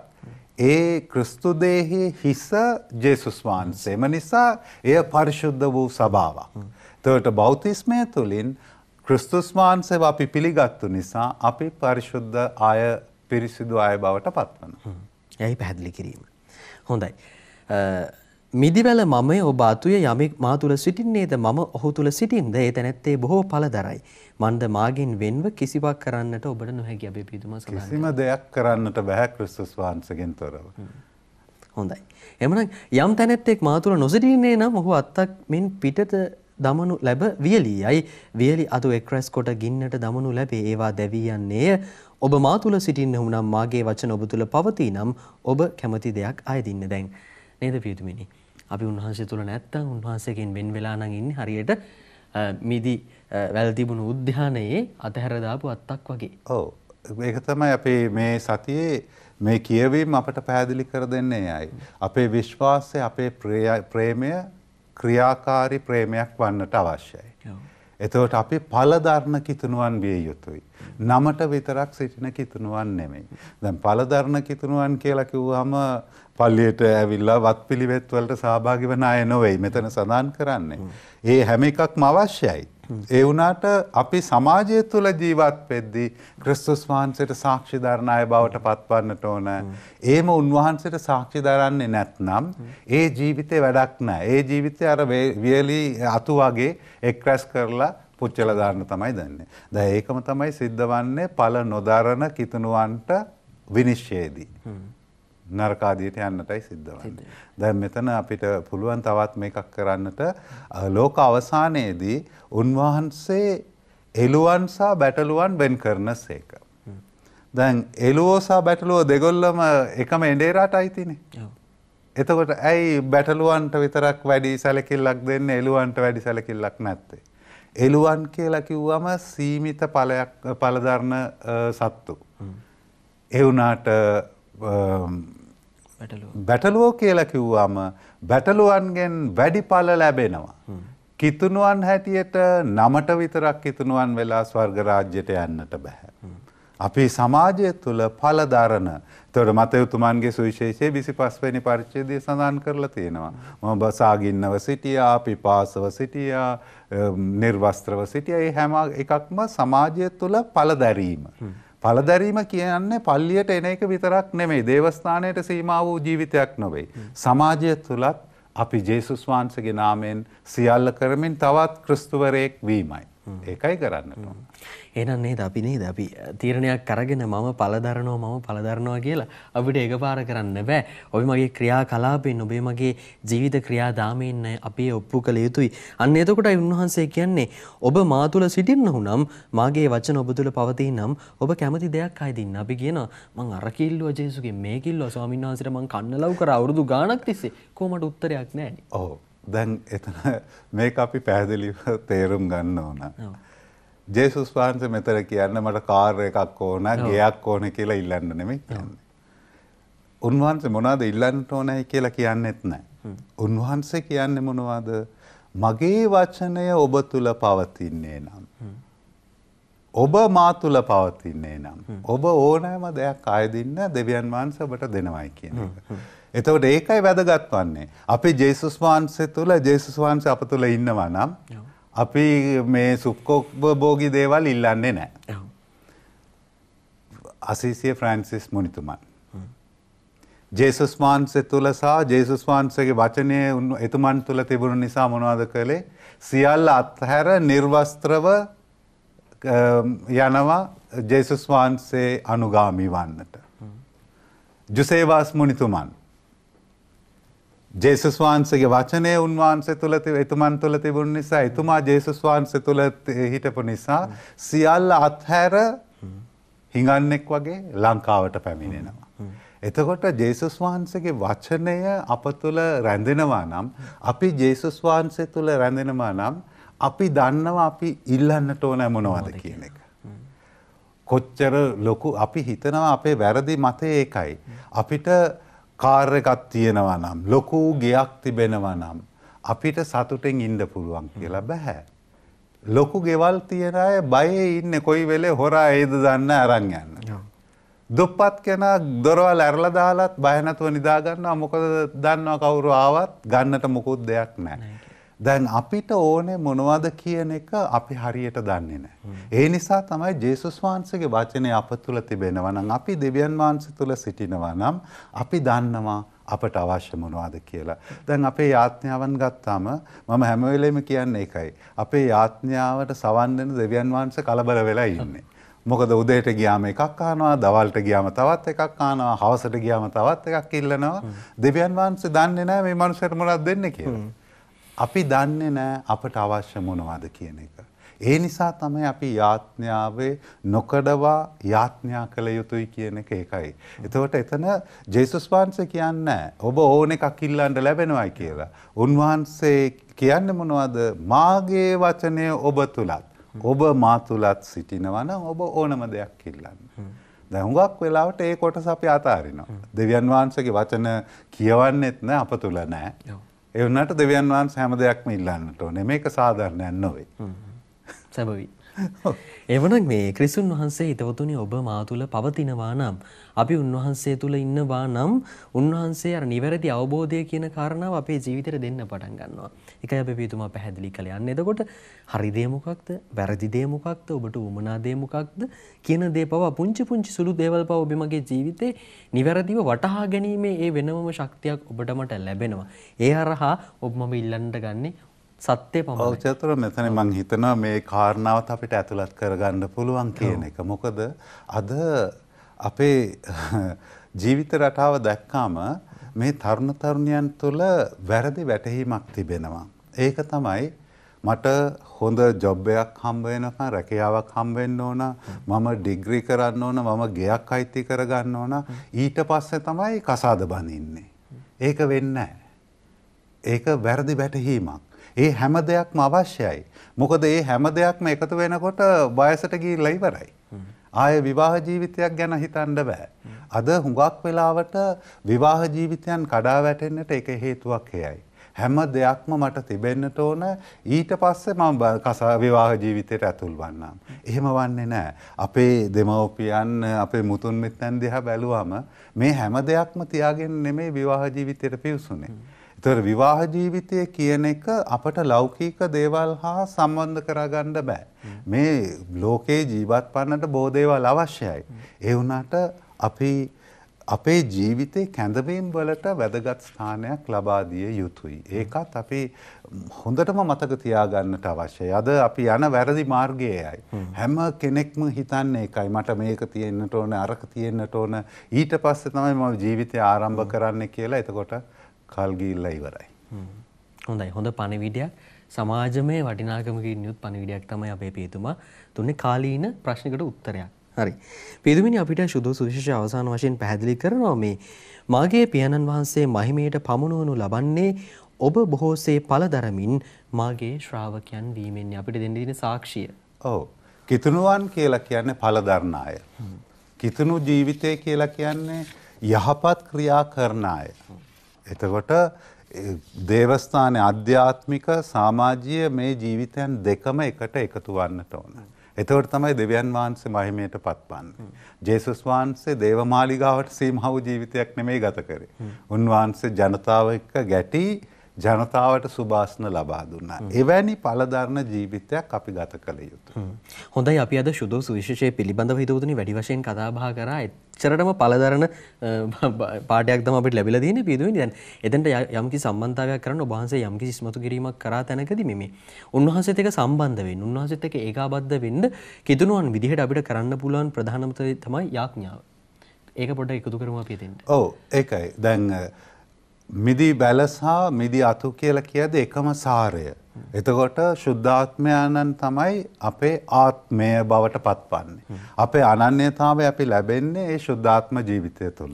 ඒ ක්‍රිස්තුදේහි හිස ජේසුස් වහන්සේම නිසා එය පරිශුද්ධ වූ සභාවක්. තවට බෞතිස්මය තුළින් ක්‍රිස්තුස් වහන්සේව අපි පිළිගත්තු නිසා අපි පරිශුද්ධ අය පිරිසිදු අය බවට පත්වන. යැයි පැහැදිලි කිරීම. හොඳයි. මිදිවැල මමය ඔබ අතුය යමෙක් මා තුල සිටින්නේද මම ඔහු තුල සිටින්ද ඒ තැනැත්තේ බොහෝ ඵලදරයි. මන්ද මාගෙන් වෙන්ව කිසිවක් කරන්නට ඔබට නොහැකි අපේ පිදුම සලහන්. කිසිම දෙයක් කරන්නට බෑ ක්‍රිස්තුස් වහන්සේගෙන් තොරව. හොඳයි. එමනම් යම් තැනැත්තෙක් මා තුල නොසිටින්නේ නම් ඔහු අත්තක් මින් පිටත දමනු ලැබ වියලීයයි වියලි අතු එක්රැස් කොට ගින්නට දමනු ලැබේ ඒවා දැවී යන්නේය ඔබ මා තුල සිටින්නහුනම් මාගේ වචන ඔබ තුල පවතී නම් ඔබ කැමති දෙයක් අයදින්න දැන් නේද පියතුමිනි. අපි උන්වහන්සේ තුල නැත්තම් උන්වහන්සේකින් වෙන් වෙලා නම් ඉන්නේ හරියට මිදි වැල් තිබුණු උද්‍යානයේ අතහැර දාපු අත්තක් වගේ. ඔව්. ඒක තමයි අපි මේ සතියේ මේ කියවීම අපට පැහැදිලි කර දෙන්නේ අයයි. අපේ විශ්වාසය අපේ ප්‍රේමය ක්‍රියාකාරී ප්‍රේමයක් වන්නට අවශ්‍යයි. ඔව්. එතකොට අපි පළදරණ කිතුණුවන් විය යුතුයි. නමට විතරක් සිටින කිතුණුවන් නෙමෙයි. දැන් පළදරණ කිතුණුවන් කියලා කිව්වම පල්ලියට ඇවිල්ලා වත්පිළිවෙත් වලට සහභාගී වන අය නෙවෙයි මෙතන සඳහන් කරන්නේ. ඒ හැම එකක්ම අවශ්‍යයි. ඒ වුණාට අපි සමාජය තුළ ජීවත් වෙද්දී ක්‍රිස්තුස් වහන්සේට සාක්ෂි දරණ අය බවට පත්වන්නට ඕන. ඒම උන්වහන්සේට සාක්ෂි දරන්නේ නැත්නම් ඒ ජීවිතේ වැඩක් නැහැ. ඒ ජීවිතේ අර වියලි අතු වගේ එක්රැස් කරලා පුච්චල දාන්න තමයි දන්නේ. දැන් ඒකම තමයි සිද්ධවන්නේ පළ නොදරන කිතුණුවන්ට විනිශ්චයේදී. නරකාදියට යන්නටයි සිද්ධවන්න. දැන් මෙතන අපිට පුළුවන් තවත් මේකක් කරන්නට ලෝක අවසානයේදී උන්වහන්සේ එලුවන්සා බැටලුවන් වෙන් කරන සේක. දැන් එලුවෝසා බැටලුවෝ දෙගොල්ලම එකම එඩේරට අයිතිනේ. එතකොට ඇයි බැටලුවන්ට විතරක් වැඩි සැලකිල්ලක් දෙන්න එලුවන්ට වැඩි සැලකිල්ලක් නැත්තේ. එලුවන් කියලා කිව්වම සීමිත පලයක් පලධරණ සත්තු. එවුනාට බැටලුවෝ කියලා කිව්වාම බැටලුවන්ගෙන් වැඩි පල ලැබෙනවා. කිතුනුවන් හැටියට නමට විතරක් කිතුනුවන් වෙලා ස්වර්ග රාජ්‍යයට යන්නට බැහැ. අපි සමාජය තුළ පලධරණ තොට මතයුතුමන්ගේ සුවිශේෂය විසි පස්වනි පරිච්චේදී සඳන් කරලා තියෙනවා. ම බසාගින්නව සිටියා පිපාසව සිටියා නිර්වස්ත්‍රව සිටිය ඒ හැම එකක්ම සමාජය තුළ පලදැරීම. පළදැරීම කියන්නේ පල්ලියට එන එක විතරක් නෙමෙයි. දේවස්ථානයට සීමා වූ ජීවිතයක් නොවේ. සමාජය තුලත් අපි ජේසුස් වහන්සේගේ නාමයෙන් සියල්ල කරමින් තවත් ක්‍රිස්තුවරයෙක් වීමයි. ඒකයි කරන්නට ඕන. එනන් නේද අපි නේද අපි තීරණයක් කරගෙන මම පළදරනවා මම පළදරනවා කියලා අපිට එකපාර කරන්න බෑ. ඔබ මගේ ක්‍රියා කලාපෙන් ඔබේ මගේ ජීවිත ක්‍රියාදාමයෙන් අපි ඔප්පු කළ යුතුයි. අන්න එතකොටයි උන්වහන්සේ කියන්නේ ඔබ මා තුල සිටින්නහු නම් මාගේ වචන ඔබ තුල පවතින නම් ඔබ කැමති දෙයක් අයදින්න. අපි කියනවා මං අර කිල්ලුව ජේසුගේ මේ කිල්ලුව ස්වාමීන් වහන්සේට මං කන්නලව් කර අවුරුදු ගාණක් තිස්සේ කොහොමද උත්තරයක් නැහැ නේ. ඔව්. දැන් එතන මේක අපි පැහැදිලිව තේරුම් ගන්න ඕන. ඔව්. ජේසුස් වහන්ස මෙතර කියන්න මට කාර් එකක් ඕන ගයක් ඕන කියලා ඉල්ලන්න නෙමෙයි කියන්නේ. උන්වහන්සේ මොනවද ඉල්ලන්නට ඕනයි කියලා කියන්නෙත් නෑ. උන්වහන්සේ කියන්නේ මොනවද මගේ වචනය ඔබ තුල පවතින්නේ නම්. ඔබ මා තුල පවතින්නේ නම් ඔබ ඕනෑම දෙයක් අයදින්න දෙවියන් වහන්සේ ඔබට දෙනවයි කියන එක. එතකොට ඒකයි වැදගත් වන්නේ. අපේ ජේසුස් වහන්සේ තුල ජේසුස් වහන්සේ අප තුල ඉන්නවා නම් අපි මේ සුක්කෝබෝගි දේවල් ඉල්ලන්නේ නෑ. අසීසිය ෆ්‍රන්සිස් මුනිතුමන්. ජේසුස් වහන්සේ තුළ සහ ජේසුස් වහන්සේගේ වචනය එතුමන් තුළ තිබුණු නිසා මොනවාද කළේ සියල්ල අත්හැර නිර්වස්ත්‍රව යනවා ජේසුස් වහන්සේ අනුගාමී වන්නට. ජුසේවාස් මුනිතුමන් ජේසුස් වහන්සේගේ වචනය උන්වහන්සේ තුළ එතුමන් තුළ තිබුණ නිසා එතුමා ජේසුස් වහන්සේ තුළ හිටපු නිසා සියල්ල අත්හැර හිඟන්නෙක් වගේ ලංකාවට පැමිණෙනවා. එතකොට ජේසුස් වහන්සේගේ වචනය අප තුළ රැඳෙනවා නම් අපි ජේසුස් වහන්සේ තුළ රැඳෙනවා නම් අපි දන්නවා අපි ඉල්ලන්නට ඕන මොනවද කියන එක. කොච්චර ලොකු අපි හිතනවා අපේ වැරදි මතය ඒකයි. අපිට කාර් එකක් තියෙනවා නම් ලොකු ගෙයක් තිබෙනවා නම් අපිට සතුටෙන් ඉන්න පුළුවන් කියලා බෑ. ලොකු ගෙවල් තියෙන අය බයේ ඉන්නේ කොයි වෙලේ හොරා එයිද දන්න අරන් යන්න. දුප්පත් කෙනා දොරවල් ඇරලා දාලත් බය නැතුව නිදා ගන්නවා මොකද දන්නවා කවුරු ආවත් ගන්නට මොකුත් දෙයක් නැහැ. දැන් අපිට ඕනේ මොනවද කියන එක අපි හරියට දන්නේ නැහැ. ඒ නිසා තමයි ජේසුස් වහන්සේගේ වචනේ අප තුල තිබෙනවා නම් අපි දෙවියන් වහන්සේ තුල සිටිනවා නම් අපි දන්නවා අපට අවශ්‍ය මොනවද කියලා. දැන් අපේ යාඥාවන් ගත්තාම මම හැම වෙලෙම කියන්නේ ඒකයි. අපේ යාඥාවට සවන් දෙන දෙවියන් වහන්සේ කලබල වෙලා ඉන්නේ. මොකද උදේට ගියාම එකක් අහනවා දවල්ට ගියාම තවත් එකක් අහනවා හවසට ගියාම තවත් එකක් ඉල්ලනවා දෙවියන් වහන්සේ දන්නේ නැහැ මේ මනුස්සයට මොනවද දෙන්නේ කියලා. අපි දන්නේ නෑ අපට අවශ්‍ය මොනවාද කියන එක. ඒ නිසා තමයි අපි යාඥාවේ නොකඩවා යාඥා කළ යුතුයි කියන එක ඒකයි. එතකොට එතන ජේසුස් වහන්සේ කියන්නේ ඔබ ඕන එකක් ඉල්ලන්න ලැබෙනවයි කියලා. උන්වහන්සේ කියන්නේ මොනවද? මාගේ වචනය ඔබ තුලත්. ඔබ මා තුලත් සිටිනවා නම් ඔබ ඕනම දෙයක් ඉල්ලන්න. දැන් හුඟක් වෙලාවට ඒ කොටස අපි අතාරිනවා. දෙවියන් වහන්සේගේ වචන කියවන්නෙත් නෑ අප තුල නෑ. ඒ වුණාට දෙවියන් වහන්සේ හැම දෙයක්ම ඉල්ලන්නට ඕනේ. මේක සාධාරණයක් නෙවෙයි. සැබවි. එවන මේ ක්‍රිසුන් වහන්සේ හිතවතුනි ඔබ මා තුල පවතිනවා නම් අපි උන්වහන්සේ තුල ඉන්නවා නම් උන්වහන්සේ අර නිවැරදි අවබෝධය කියන කාරණාව අපේ ජීවිතේට දෙන්න පටන් ගන්නවා. ඒකයි අපි පිටුමා පැහැදිලි කළේ. අන්න එතකොට හරි දේ මොකක්ද? වැරදි දේ මොකක්ද? ඔබට උමනා දේ මොකක්ද? කියන දේ පව පුංචි පුංචි සුළු දේවල් පව ඔබ මගේ ජීවිතේ නිවැරදිව වටහා ගැනීමේ ඒ වෙනමම ශක්තියක් ඔබට මට ලැබෙනවා. ඒ හරහා ඔබ මම ඉල්ලන්නට ගන්නේ සත්‍යය පමණයි. චතුර මෙතන මං හිතනවා මේ කාරණාවත් අපිට ඇතුළත් කරගන්න පුළුවන් කියන එක. මොකද අද අපේ ජීවිත රටාව දැක්කාම මේ තරුණ තරුණයන් තුළ වැරදි වැටහීමක් තිබෙනවා. ඒක තමයි මට හොඳ ජොබ් එකක් හම්බ වෙනකන් රැකියාවක් හම්බ වෙන්න ඕන මම ඩිග්‍රී කරන්න ඕන මම ගෙයක් අයිති කරගන්න ඕන ඊට පස්සේ තමයි කසාද බඳින්නේ ඒක වෙන්නේ ඒක වැරදි වැටහීමක් ඒ හැම දෙයක්ම අවශ්‍යයි. මොකද ඒ හැම දෙයක්ම එකතු වෙනකොට වයසට ගිහිල්ලා ඉවරයි. ආය විවාහ ජීවිතයක් ගැන හිතන්න බෑ. අද හුඟක් වෙලාවට විවාහ ජීවිතයන් කඩා වැටෙන්නට එක හේතුවක් එයයි. හැම දෙයක්ම මට තිබෙන්නට ඕන ඊට පස්සේ මම කසා විවාහ ජීවිතයට ඇතුල් වන්නම්. එහෙම වන්නේ නැහැ. අපේ දෙමව්පියන් අපේ මුතුන් මිත්තන් දිහා බැලුවම මේ හැම දෙයක්ම තියාගෙන නෙමෙයි විවාහ ජීවිතයට පිවිසුනේ. තර විවාහ ජීවිතය කියන එක අපට ලෞකීක දේවල් හා සම්බන්ධ කරගන්න බෑ. මේ ලෝකයේ ජීවත් වන්නට බෝධේවල් අවශ්‍යයි. ඒ වුණාට අපි අපේ ජීවිතේ කැඳවීම් වලට වැදගත් ස්ථානයක් ලබා දිය යුතුයි. ඒකත් අපි හොඳටම මතක තියාගන්නට අවශ්‍යයි. අද අපි යන වැරදි මාර්ගයයි. හැම කෙනෙක්ම හිතන්නේ එකයි මට මේක තියෙන්නට ඕන අරක තියෙන්නට ඕන ඊට පස්සේ තමයි මම ජීවිතය ආරම්භ කරන්න කියලා. එතකොට කල් ගිහිල්ලා ඉවරයි. හොඳයි හොඳ පණිවිඩයක් සමාජමය වටිනාකමකින් යුත් පණිවිඩයක් තමයි අපේ පියතුමා දුන්නේ කාලීන ප්‍රශ්නකට උත්තරයක්. හරි. පියතුමිනි අපිට සුදු සුවිශේෂ අවසාන වශයෙන් පැහැදිලි කරනවා මේ මාගේ පියාණන් වහන්සේ මහිමයට පමුණවනු ලබන්නේ ඔබ බොහෝසේ පළදරමින් මාගේ ශ්‍රාවකයන් වීමෙන් අපිට දෙන්න දෙන සාක්ෂිය. ඔව්. කිතුණුවන් කියලා කියන්නේ පළදරන අය. කිතුණු ජීවිතය කියලා කියන්නේ යහපත් ක්‍රියා කරන අය. එතකොට දේවස්ථාන අධ්‍යාත්මික සාමාජීය මේ ජීවිතයන් දෙකම එකට එකතු වන්නට ඕන. එතවට තමයි දෙවියන් වහන්සේ මහිමයට පත්වන්නේ. ජේසුස් වහන්සේ දේවමාලිගාවට සීමහව ජීවිතයක් නෙමේ ගත කරේ. උන්වහන්සේ ජනතාව එක්ක ගැටී ජනතාවට සුභාසන ලබා දුන්නා. එවැනි පලධරණ ජීවිතයක් අපි ගත කළ යුතු. හොඳයි අපි අද ශුදෝ සුවිශෂය පිළිබඳ හිතවතුනි වැඩි වශයෙන් කතාබා කරා එච්චරටම පලදරන පාටයක් තම අපිට ලැබිලා තියෙන පිදුවෙන දැන් එතනට යම්කි සම්බන්ධතාවයක් කරන්න ඔබවහන්සේ යම්කි ඉස්මතු කිරීමක් කරා තැනකදී මේ උන්වහන්සේත් එක්ක සම්බන්ධ වෙන්න උන්වහන්සේත් එක්ක ඒකාබද්ධ වෙන්න කිතුණුවන් විදිහට අපිට කරන්න පුළුවන් ප්‍රධානම තමයි යාඥාව. ඒක පොඩ්ඩක් එකතු කරමු අපි එතෙන්ට. ඔව් ඒකයි. දැන් මිදී බැලස් හා මිදි අතු කියලා කියද එකම සාරය. එතකොට ශුද්ධාත්මයණන් තමයි අපේ ආත්මය බවට පත්වන්නේ. අපේ අනන්‍යතාව අපි ලැබෙන්නේ ඒ ශුද්ධාත්ම ජීවිතය තුළ.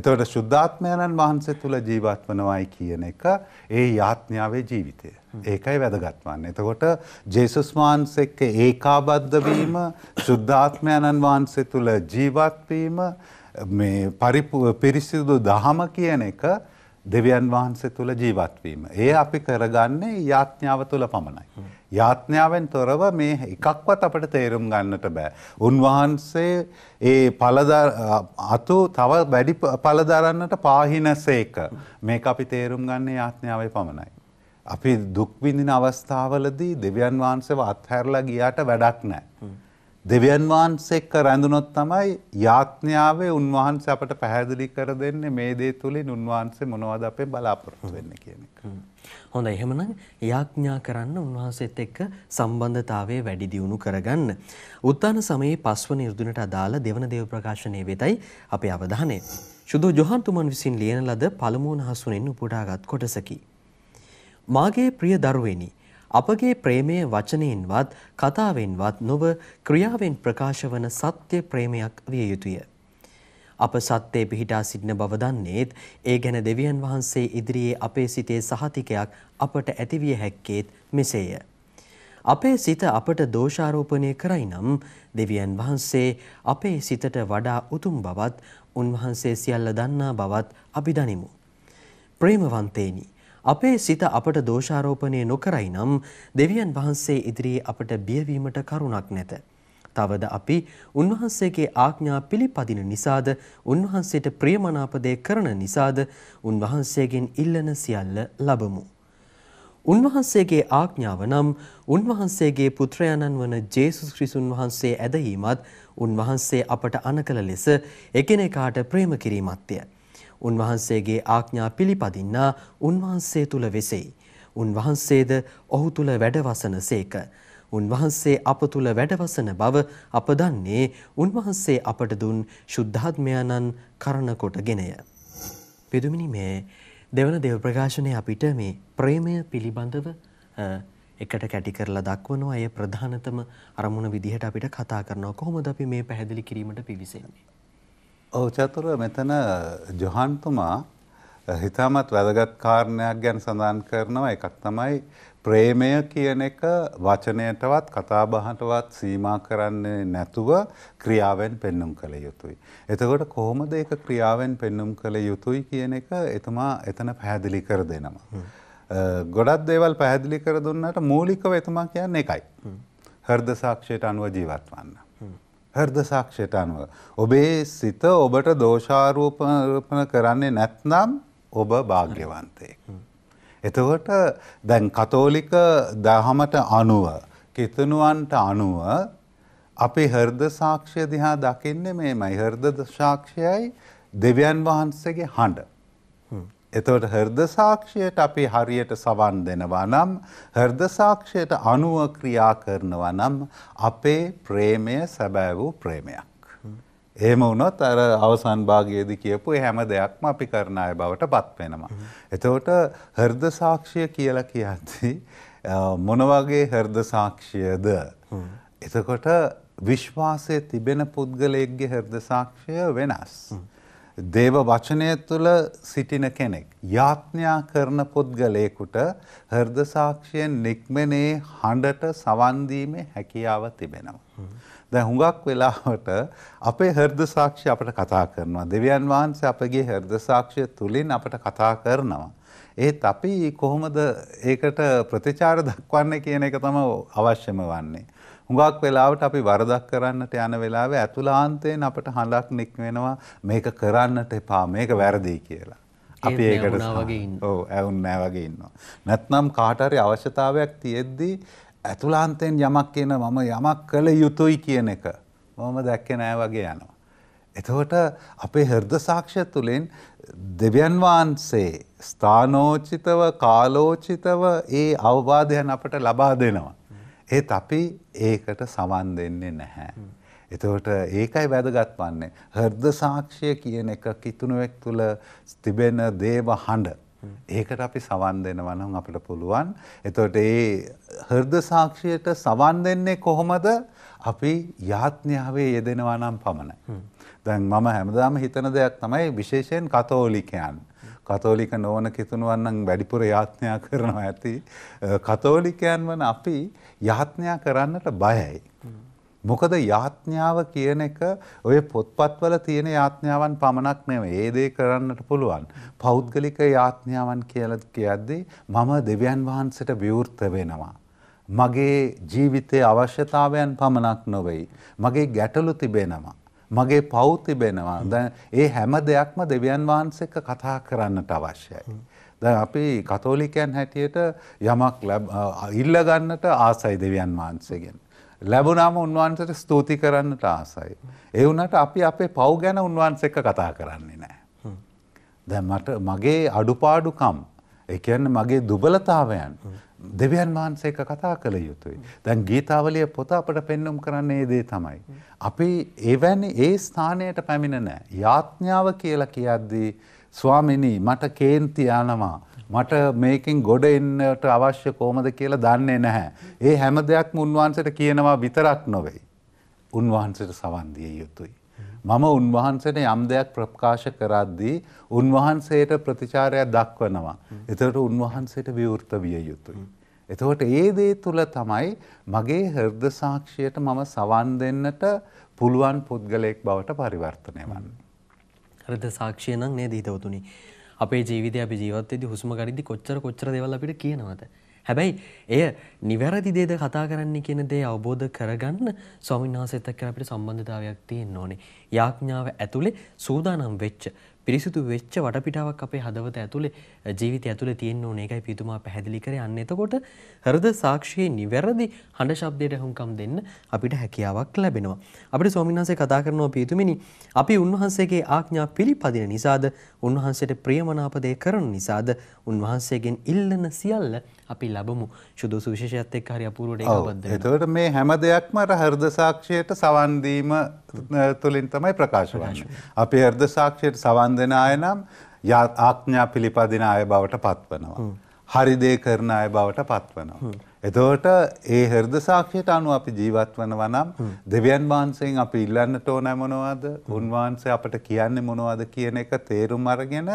එතකොට ශුද්ධාත්මයණන් වහන්සේ තුළ ජීවත් වනවායි කියන එක ඒ යාත්ඥාවේ ජීවිතය. ඒකයි වැදගත්වන්න. එතකොට ජේසුස් වහන්ස එක්ක ඒකාබද්ධවීම ශුද්ධාත්මයණන් වහන්සේ තුළ ජීවත්වීම මේ පරිපු පිරිසිදු දහම කියන එක දෙවියන් වහන්සේ තුළ ජීවත්වීම. ඒ අපි කරගන්නේ යාඥාව තුළ පමණයි. යාඥාවෙන් තොරව මේ එකක්වත් අපට තේරුම් ගන්නට බෑ. උන්වහන්සේ ඒ අතු තව වැඩි පළදරන්නට පාහිනසේක. මේක අපි තේරුම් ගන්නේ යාඥාවේ පමණයි. අපි දුක් විඳින අවස්ථාවලදී දෙවියන් වහන්සේව අත්හැරලා ගියාට වැඩක් නැහැ. දෙවියන් වහන්සේක රැඳුනොත් තමයි යාඥාවේ උන්වහන්සේ අපට පැහැදිලි කර දෙන්නේ මේ දේ තුලින් උන්වහන්සේ මොනවද අපේ බලාපොරොත්තු වෙන්නේ කියන එක. හොඳයි එහෙමනම් යාඥා කරන්න උන්වහන්සේත් එක්ක සම්බන්ධතාවය වැඩි දියුණු කරගන්න. උත්තාන සමයේ පස්වන ඉර්ධුනට අදාළ දෙවන දේව ප්‍රකාශනයේ වෙතයි අපේ අවධානය. සුදු ජොහන් තුමන් විසින් ලියන ලද පළමුවන හසුනෙන් උපුටාගත් කොටසකි. මාගේ ප්‍රිය දරුවෙනි අපගේ ප්‍රේමය වචනයෙන්වත් කතාවෙන්වත් නොව ක්‍රියාවෙන් ප්‍රකාශ වන සත්‍ය ප්‍රේමයක් විය යුතුය. අප සත්‍යයේ පිහිටා සිටින බව දන්නේත් ඒ ගැන දෙවියන් වහන්සේ ඉදිරියේ අපේ සිතේ සහතිකයක් අපට ඇතිවිය හැක්කේත් මෙසේය. අපේ සිත අපට දෝෂාරෝපණය කරයි නම් දෙවියන් වහන්සේ අපේ සිතට වඩා උතුම් බවත් උන්වහන්සේ සියල්ල දන්නා බවත් අපි දනිමු. ප්‍රේමවන්තේනි අපේ සිත අපට දෝෂාරෝපණය නොකරයි නම් දෙවියන් වහන්සේ ඉදිරියේ අපට බියවීමට කරුණක් නැත. තවද අපි උන්වහන්සේගේ ආඥා පිළිපදින නිසාද උන්වහන්සේට ප්‍රියමනාප දේ කරන නිසාද උන්වහන්සේගෙන් ඉල්ලන සියල්ල ලබමු. උන්වහන්සේගේ ආඥාව නම් උන්වහන්සේගේ පුත්‍රයාණන් වන ජේසුස් ක්‍රිස්තුන් වහන්සේ ඇදහිමත් උන්වහන්සේ අපට අනකල ලෙස එකිනෙකාට ප්‍රේම කිරීමත්ය. උන්වහන්සේගේ ආඥා පිළිපදින්නා උන්වහන්සේ තුල වෙසෙයි. උන්වහන්සේද ඔහු තුල වැඩවසන සේක. උන්වහන්සේ අප තුල වැඩවසන බව අප දන්නේ උන්වහන්සේ අපට දුන් සුද්ධාත්මයන්න් කරන කොටගෙනය. පිදුමිනි මේ දෙවන දේව ප්‍රකාශනය අපිට මේ ප්‍රේමය පිළිබඳව එකට කැටි කරලා දක්වනවා අය ප්‍රධානතම අරමුණ විදිහට අපිට කතා කරනවා කොහොමද අපි මේ පැහැදිලි කිරීමට පිවිසෙන්නේ ඔව් චතුර මෙතන ජොහන්තුමා හිතාමත් වැදගත් කාරණයක් ගැන සඳහන් කරනවා එකක් තමයි ප්‍රේමය කියන එක වචනයටවත් කතාබහටවත් සීමා කරන්නේ නැතුව ක්‍රියාවෙන් පෙන්눔 කළ යුතුයි. එතකොට කොහොමද ඒක ක්‍රියාවෙන් පෙන්눔 කළ යුතුයි කියන එක එතුමා එතන පැහැදිලි කර දෙනවා. ගොඩක් දේවල් පැහැදිලි කර දුන්නට මූලිකව එතුමා කියන්නේ එකයි. හෘද සාක්ෂියට අනුව ජීවත් වන්න. හර්ද සාක්ෂයට අනුව. ඔබේ සිත ඔබට දෝෂාරූපන කරන්නේ නැත්නම් ඔබ භාග්‍යවන්තයෙක්. එතවට දැන් කතෝලික දහමට අනුව කිතනුවන්ට අනුව අපි හර්ද සාක්ෂය දිහා දකින්නේ මේ මයි හර්ද ශාක්ෂයයි දෙවියන් වහන්සේගේ හඬ. එතවට හර්ද සාක්ෂයට අපි හරියට සවන් දෙනවා නම් හර්ද සාක්ෂයට අනුව ක්‍රියා කරනවා නම් අපේ ප්‍රේමය සැබෑ වූ ප්‍රේමයක්. ඒම වුණොත් අර අවසන් භාගයේද කියපු හැම දෙයක්ම අපි කරන අය බවට පත්වෙනවා. එතවට හර්ද සාක්ෂය කියල කියද්දි මොනවගේ හර්ද සාක්ෂයද. එතකොට විශ්වාසය තිබෙන පුද්ගලයෙක්ගේ හර්ද සාක්ෂය වෙනස්. දේව වචනය තුළ සිටින කෙනෙක් යාඥා කරන පුද්ගලයෙකුට හෘද සාක්ෂියෙන් නික්මනේ හඬට සවන් දීමේ හැකියාව තිබෙනවා. දැන් හුඟක් වෙලාවට අපේ හෘද සාක්ෂිය අපට කතා කරනවා. දෙවියන් වහන්සේ අපගේ හෘද සාක්ෂිය තුලින් අපට කතා කරනවා. ඒත් අපි කොහොමද ඒකට ප්‍රතිචාර දක්වන්නේ කියන එක තමයි අවශ්‍යම වන්නේ. හුඟක් වෙලාවට අපි වරදක් කරන්නට යන වෙලාවේ ඇතුළාන්තයෙන් අපට හඬක් නික්මෙනවා මේක කරන්නට එපා මේක වැරදි කියලා. අපි ඒකට ඕ ඇවුන් නෑ වගේ ඉන්නවා. නැත්නම් කාටරි අවශ්‍යතාවයක් තියෙද්දී ඇතුළාන්තයෙන් යමක් කියන මම යමක් කළ යුතුයි කියන එක මම දැක්කේ නෑ වගේ යනවා. එතකොට අපේ හෘද සාක්ෂය තුළින් දෙවියන් වහන්සේ ස්ථානෝචිතව කාලෝචිතව ඒ අවවාදයන් අපට ලබා දෙනවා. ඒත් අපි ඒකට සවන් දෙන්නේ නැහැ. එතකොට ඒකයි වැදගත් වන්නේ. හෘද සාක්ෂිය කියන එක කිතුණුවෙක් තුල තිබෙන දේව හඬ. ඒකට අපි සවන් දෙනවා නම් අපිට පුළුවන්. එතකොට ඒ හෘද සාක්ෂියට සවන් දෙන්නේ කොහොමද? අපි යාඥාවේ යෙදෙනවා නම් පමණයි. දැන් මම හැමදාම හිතන දෙයක් තමයි විශේෂයෙන් කතෝලිකයන්. කතෝලික නොවන කිතුණුවන්නම් වැඩිපුර යාඥා කරනවා ඇති. කතෝලිකයන් වන අපි යාඥා කරන්නට බයයි. මොකද යාඥාව කියන එක ඔය පොත්පත්වල තියෙන යාඥාවන් පමණක් නෙවෙයි. ඒ දේ කරන්නට පුළුවන්. පෞද්ගලික යාඥාවන් කියලා කියද්දී මම දෙවියන් වහන්සේට විවෘත වෙනවා. මගේ ජීවිතයේ අවශ්‍යතාවයන් පමණක් නොවේ. මගේ ගැටලු තිබෙනවා. මගේ පව් තිබෙනවා. දැන් ඒ හැම දෙයක්ම දෙවියන් වහන්සේ එක්ක කතා කරන්නට අවශ්‍යයි. දැන් අපි කතෝලිකයන් හැටියට යමක් ඉල්ල ගන්නට ආසයි දෙවියන් වහන්සේගෙන්. ලැබුණාම උන්වහන්සට ස්තුති කරන්නට ආසයි. ඒ වුණාට අපි අපේ පව් ගැන උන්වහන්සේ එක්ක කතා කරන්නේ නැහැ. දැන් මට මගේ අඩුපාඩුකම් ඒ කියන්නේ මගේ දුබලතාවයන් දෙවියන් වහන්සේක කතා කළ යුතුයි. දැන් ගීතාවලිය පොත අපට පෙන්නුම් කරන්නේ ඒ දේ තමයි. අපි එවැනි ඒ ස්ථානයට පැමිණ නැහැ. යාඥාව කියලා කියද්දී ස්වාමිනි මට කේන්ති යනවා. මට මේකෙන් ගොඩ එන්නට අවශ්‍ය කොහොමද කියලා දන්නේ නැහැ. ඒ හැම දෙයක්ම උන්වහන්සේට කියනවා විතරක් නොවේ. උන්වහන්සේට සවන් දිය යුතුයි. මම උන්වහන්සේට යම් දෙයක් ප්‍රකාශ කරද්දී උන්වහන්සේට ප්‍රතිචාරයක් දක්වනවා. එතකොට උන්වහන්සේට විවෘත විය යුතුයි. එතකොට ඒ දේ තුල තමයි මගේ හෘද සාක්ෂියට මම සවන් දෙන්නට පුළුවන් පුද්ගලයෙක් බවට පරිවර්තනය වන්නේ. හෘද සාක්ෂිය නම් නේද හිතවතුනි. අපේ ජීවිතය අපි ජීවත් වෙද්දී හුස්ම ගනිද්දී කොච්චර කොච්චර දේවල් අපිට කියනවද? හැබැයි එය නිවැරදි දේද කතා කරන්නේ කියන දේ අවබෝධ කරගන්න ස්වාමීන් වහන්සේත් එක්ක අපිට සම්බන්ධතාවයක් තියෙන්න ඕනේ. යාඥාව ඇතුලේ සූදානම් වෙච්ච පිරිසිදු වෙච්ච වටපිටාවක් අපේ හදවත ඇතුලේ ජීවිතය ඇතුලේ තියෙන්න ඕනේ. ඒකයි පිතුමා පැහැදිලි කරේ. අන්න එතකොට හෘද සාක්ෂියේ නිවැරදි හඬ ශබ්දයට හුම්කම් දෙන්න අපිට හැකියාවක් ලැබෙනවා. අපිට ස්වාමීන් වහන්සේ කතා කරනවා පිතුමිනි අපි උන්වහන්සේගේ ආඥා පිළිපදින නිසාද උන්වහන්සේට ප්‍රියමනාප දේ කරන නිසාද උන්වහන්සේගෙන් ඉල්ලන සියල්ල අපි ලැබමු. සුදුසු විශේෂයත් එක්ක හරි අපූර්වට ඒක බද්ධ වෙනවා. එතකොට මේ හැම දෙයක්ම අර හෘද සාක්ෂියට සවන් දීම තුලින් තමයි ප්‍රකාශ වන්නේ. අපි හෘද සාක්ෂියට සවන් දන් දෙෙන අය නම් ආඥා පිළිපදින අය බවට පත්වනවා. හරිදේ කරන අය බවට පත්වනවා. එතෝට ඒ හර්ද සාක්ෂයට අනුව අපි ජීවත් වන වනම් දෙවියන් වහන්සේෙන් අපි ඉල්ලන්නට ඕනෑමනවාද උන්වහන්සේ අපට කියන්නේ මොනවාද කියන එක තේරුම් අරගෙන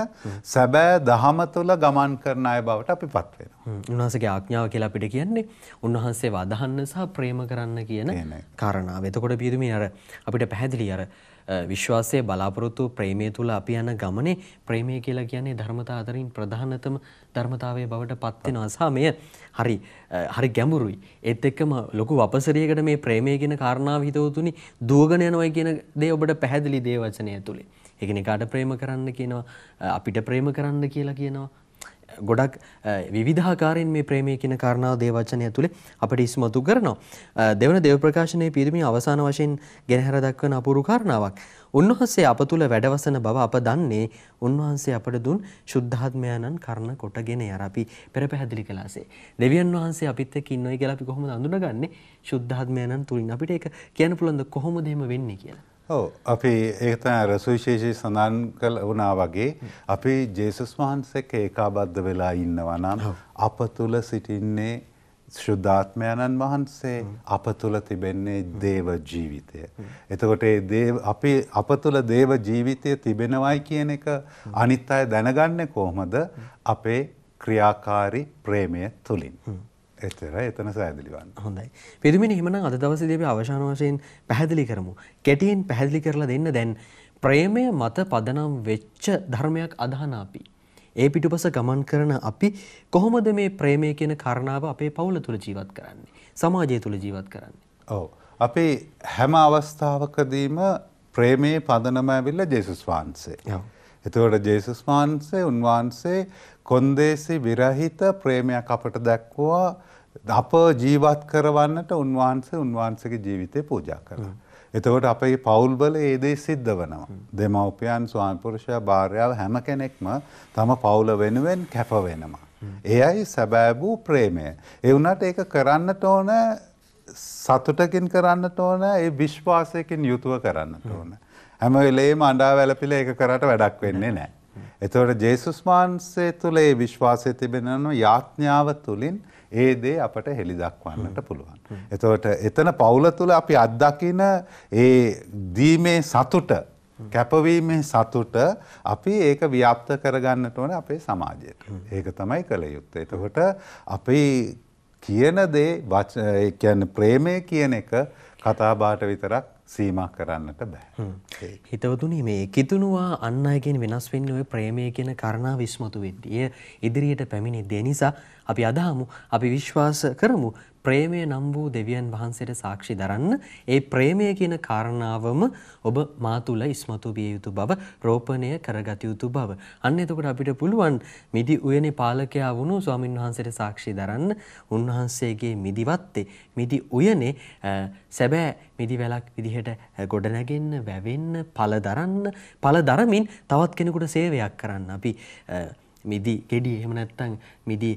සැබෑ දහම තුළ ගමන් කරන අය බවට අපි පත්වෙන. උන්වහසගේ ආඥාව කියලා අපිට කියන්නේ උන්වහන්සේ වදහන්න සහ ප්‍රේම කරන්න කියන කරණාව එතකොට පියතුමි අර අපිට පැහැදිලි අර විශ්වාසය බලාපොරොත්තු ප්‍රේමය තුළ අපි යන ගමනේ ප්‍රේමය කියලා කියන්නේ ධර්මතා අතරින් ප්‍රධානතම ධර්මතාවය බවට පත්වෙනවා සහ මෙය හරි හරි ගැඹුරුයි. ඒත් එක්කම ලොකු වපසරියකට මේ ප්‍රේමය කියන කාරණාව හිතවතුනි දුවගෙන යනවා කියන දේ ඔබට පැහැදිලි දේ වචනය තුලේ. ඒ කියන්නේ කාට ප්‍රේම කරන්න කියනවා අපිට ප්‍රේම කරන්න කියලා කියනවා ගොඩක් විවිධාකාරයෙන් මේ ප්‍රේමය කියන කාරණාව දේවචනය ඇතුලේ අපිට ඉස්මතු කරනවා. දෙවන දේව ප්‍රකාශනයේ පිරිමි අවසාන වශයෙන් ගෙනහැර දක්වන අපූර්ව කාරණාවක්. උන්වහන්සේ අප තුල වැඩවසන බව අප දන්නේ උන්වහන්සේ අපට දුන් සුද්ධාත්මයන්න් කරන කොටගෙන යර අපි පෙර පැහැදිලි කළාසේ. දෙවියන් වහන්සේ අපිත් එක්ක ඉන්නවයි කියලා අපි කොහොමද අඳුනගන්නේ? සුද්ධාත්මයන්න් තුලින් අපිට ඒක කියන්න පුළුවන්ද කොහොමද එහෙම වෙන්නේ කියලා? ඔව අපි ඒත රසුවිශේෂී සඳහන් කළ වනා වගේ අපි ජේසුස් වහන්සේක ඒකාබද්ධ වෙලා ඉන්නවනම් අප තුළ සිටින්නේ ශුද්ධාත්මයණන් වහන්සේ අප තුළ තිබෙන්නේ දේව ජීවිතය. එතකොට අපි අප තුළ දේව ජීවිතය තිබෙනවයි කියන එක අනිත් අය දැනගන්නේ කොහොමද අපේ ක්‍රියාකාරී ප්‍රේමය තුළින්. එතරයි එතන සෑදිලි වන්න. හොඳයි. පිරිමිනි හිමනම් අද දවසේදී අපි අවසාන වශයෙන් පැහැදිලි කරමු. කැටියෙන් පැහැදිලි කරලා දෙන්න දැන් ප්‍රේමය මත පදනම් වෙච්ච ධර්මයක් අදහන අපි. ඒ පිටුපස ගමන් කරන අපි කොහොමද මේ ප්‍රේමය කියන කාරණාව අපේ පවුල තුල ජීවත් කරන්නේ? සමාජය තුල ජීවත් කරන්නේ? ඔව්. අපේ හැම අවස්ථාවකදීම ප්‍රේමයේ පදනම ඇවිල්ලා ජේසුස් වහන්සේ. ඔව්. එතකොට ජේසුස් වහන්සේ උන්වහන්සේ කොන්දේසි විරහිත ප්‍රේමයක් අපට දැක්වුවා අප ජීවත් කරවන්නට උන්වහන්සේ උන්වහන්සේගේ ජීවිතේ පූජා කරනවා. එතකොට අපේ පෞල් බල ඒ දේ සිද්ධ වෙනවා. දෙමව්පියන් ස්වාමිපුරුෂයා භාර්යාව හැම කෙනෙක්ම තම පෞල වෙනුවෙන් කැප වෙනවා. එයයි සැබෑ වූ ප්‍රේමය. ඒ වුණාට ඒක කරන්නට ඕන සතුටකින් කරන්නට ඕන ඒ විශ්වාසයකින් යුතුව කරන්නට ඕන. හැම වෙලේම අඬා වැළපිලා ඒක කරාට වැඩක් වෙන්නේ නැහැ. එතකොට ජේසුස් වහන්සේ තුල ඒ විශ්වාසය තිබෙනන යාඥාව තුලින් ඒ දේ අපට හෙළි දක්වන්නට පුළුවන්. එතකොට එතන පවුල තුළ අපි අත්දකින ඒ දීමේ සතුට කැපවීමේ සතුට අපි ඒක ව්‍යාප්ත කරගන්නට ඕන අපේ සමාජයට. ඒක තමයි කළ යුත්තේ. එතකොට අපි කියන දේ කියන්නේ ප්‍රේමය කියන එක කතාබාට විතරක් සීමා කරන්නට බෑ. හිතවතුනි මේ කිතුනුවා අන් අයගෙන් වෙනස් වෙන්නේ ওই ප්‍රේමය කියන කාරණාව විශ්මතු වෙද්දී. ඉදිරියට පැමිණෙද්දී නිසා අපි අදහමු අපි විශ්වාස කරමු ප්‍රේමය නම් වූ දෙවියන් වහන්සේට සාක්ෂි දරන්න ඒ ප්‍රේමය කියන කාරණාවම ඔබ මා තුළ ඉස්මතු විය යුතු බව රෝපණය කරගත යුතු බව. අන්න එතකොට අපිට පුළුවන් මිදි උයනේ පාලකයා වුණු ස්වාමින් වහන්සේට සාක්ෂි දරන්න උන්වහන්සේගේ මිදිවත්තේ මිදි උයනේ සැබෑ මිදිවැලක් විදිහට ගොඩනැගෙන්න වැවෙන්න පල දරන්න පල දරමින් තවත් කෙනෙකුට සේවයක් කරන්න අපි මිදි කෙඩි එහෙම නැත්නම් මිදි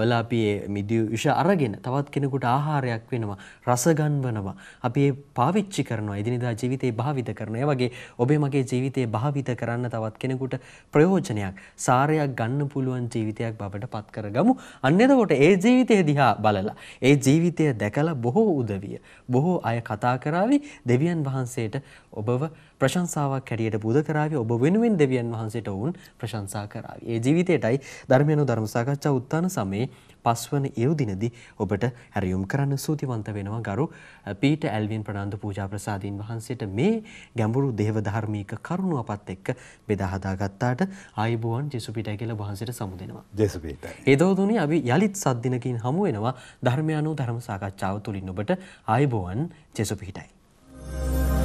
වලාපියේ මිදි විෂ අරගෙන තවත් කෙනෙකුට ආහාරයක් වෙනවා රස ගන්වනවා අපි ඒ පාවිච්චි කරනවා එදිනෙදා ජීවිතේ භාවිත කරනවා ඒ වගේ ඔබේ මගේ ජීවිතේ භාවිත කරන්න තවත් කෙනෙකුට ප්‍රයෝජනයක් සාරයක් ගන්න පුළුවන් ජීවිතයක් බවට පත් කරගමු අන්න එතකොට ඒ ජීවිතය දිහා බලලා ඒ ජීවිතය දැකලා බොහෝ උදවිය බොහෝ අය කතා කරાવી දෙවියන් වහන්සේට ඔබව ප්‍රශංසාවක් හැටියට පුද කරાવી ඔබ වෙනුවෙන් දෙවියන් වහන්සේට වුන් ප්‍රශංසා කරાવી ඒ ජීවිතය විදියටයි ධර්මයනු ධර්ම සාකච්ඡා උත්තාන සමයේ පස්වන ඉරුදිනදී ඔබට හැරියුම් කරන්න සූතිවන්ත වෙනවා ගරු පීට ඇල්වින් ප්‍රනාන්දු පූජා ප්‍රසාදීන් වහන්සේට මේ ගැඹුරු දේව ධර්මීක කරුණ අපත් එක්ක බෙදා හදාගත්තාට ආයුබෝවන් ජේසුපීටයි කියලා වහන්සේට සමු දෙනවා. ජේසුපීටයි. ඒදෝතුනි අපි යලිත් සද්දිනකින් හමු වෙනවා ධර්මයනු ධර්ම සාකච්ඡාව තුලින් ඔබට ආයුබෝවන් ජේසුපීටයි. Thank you.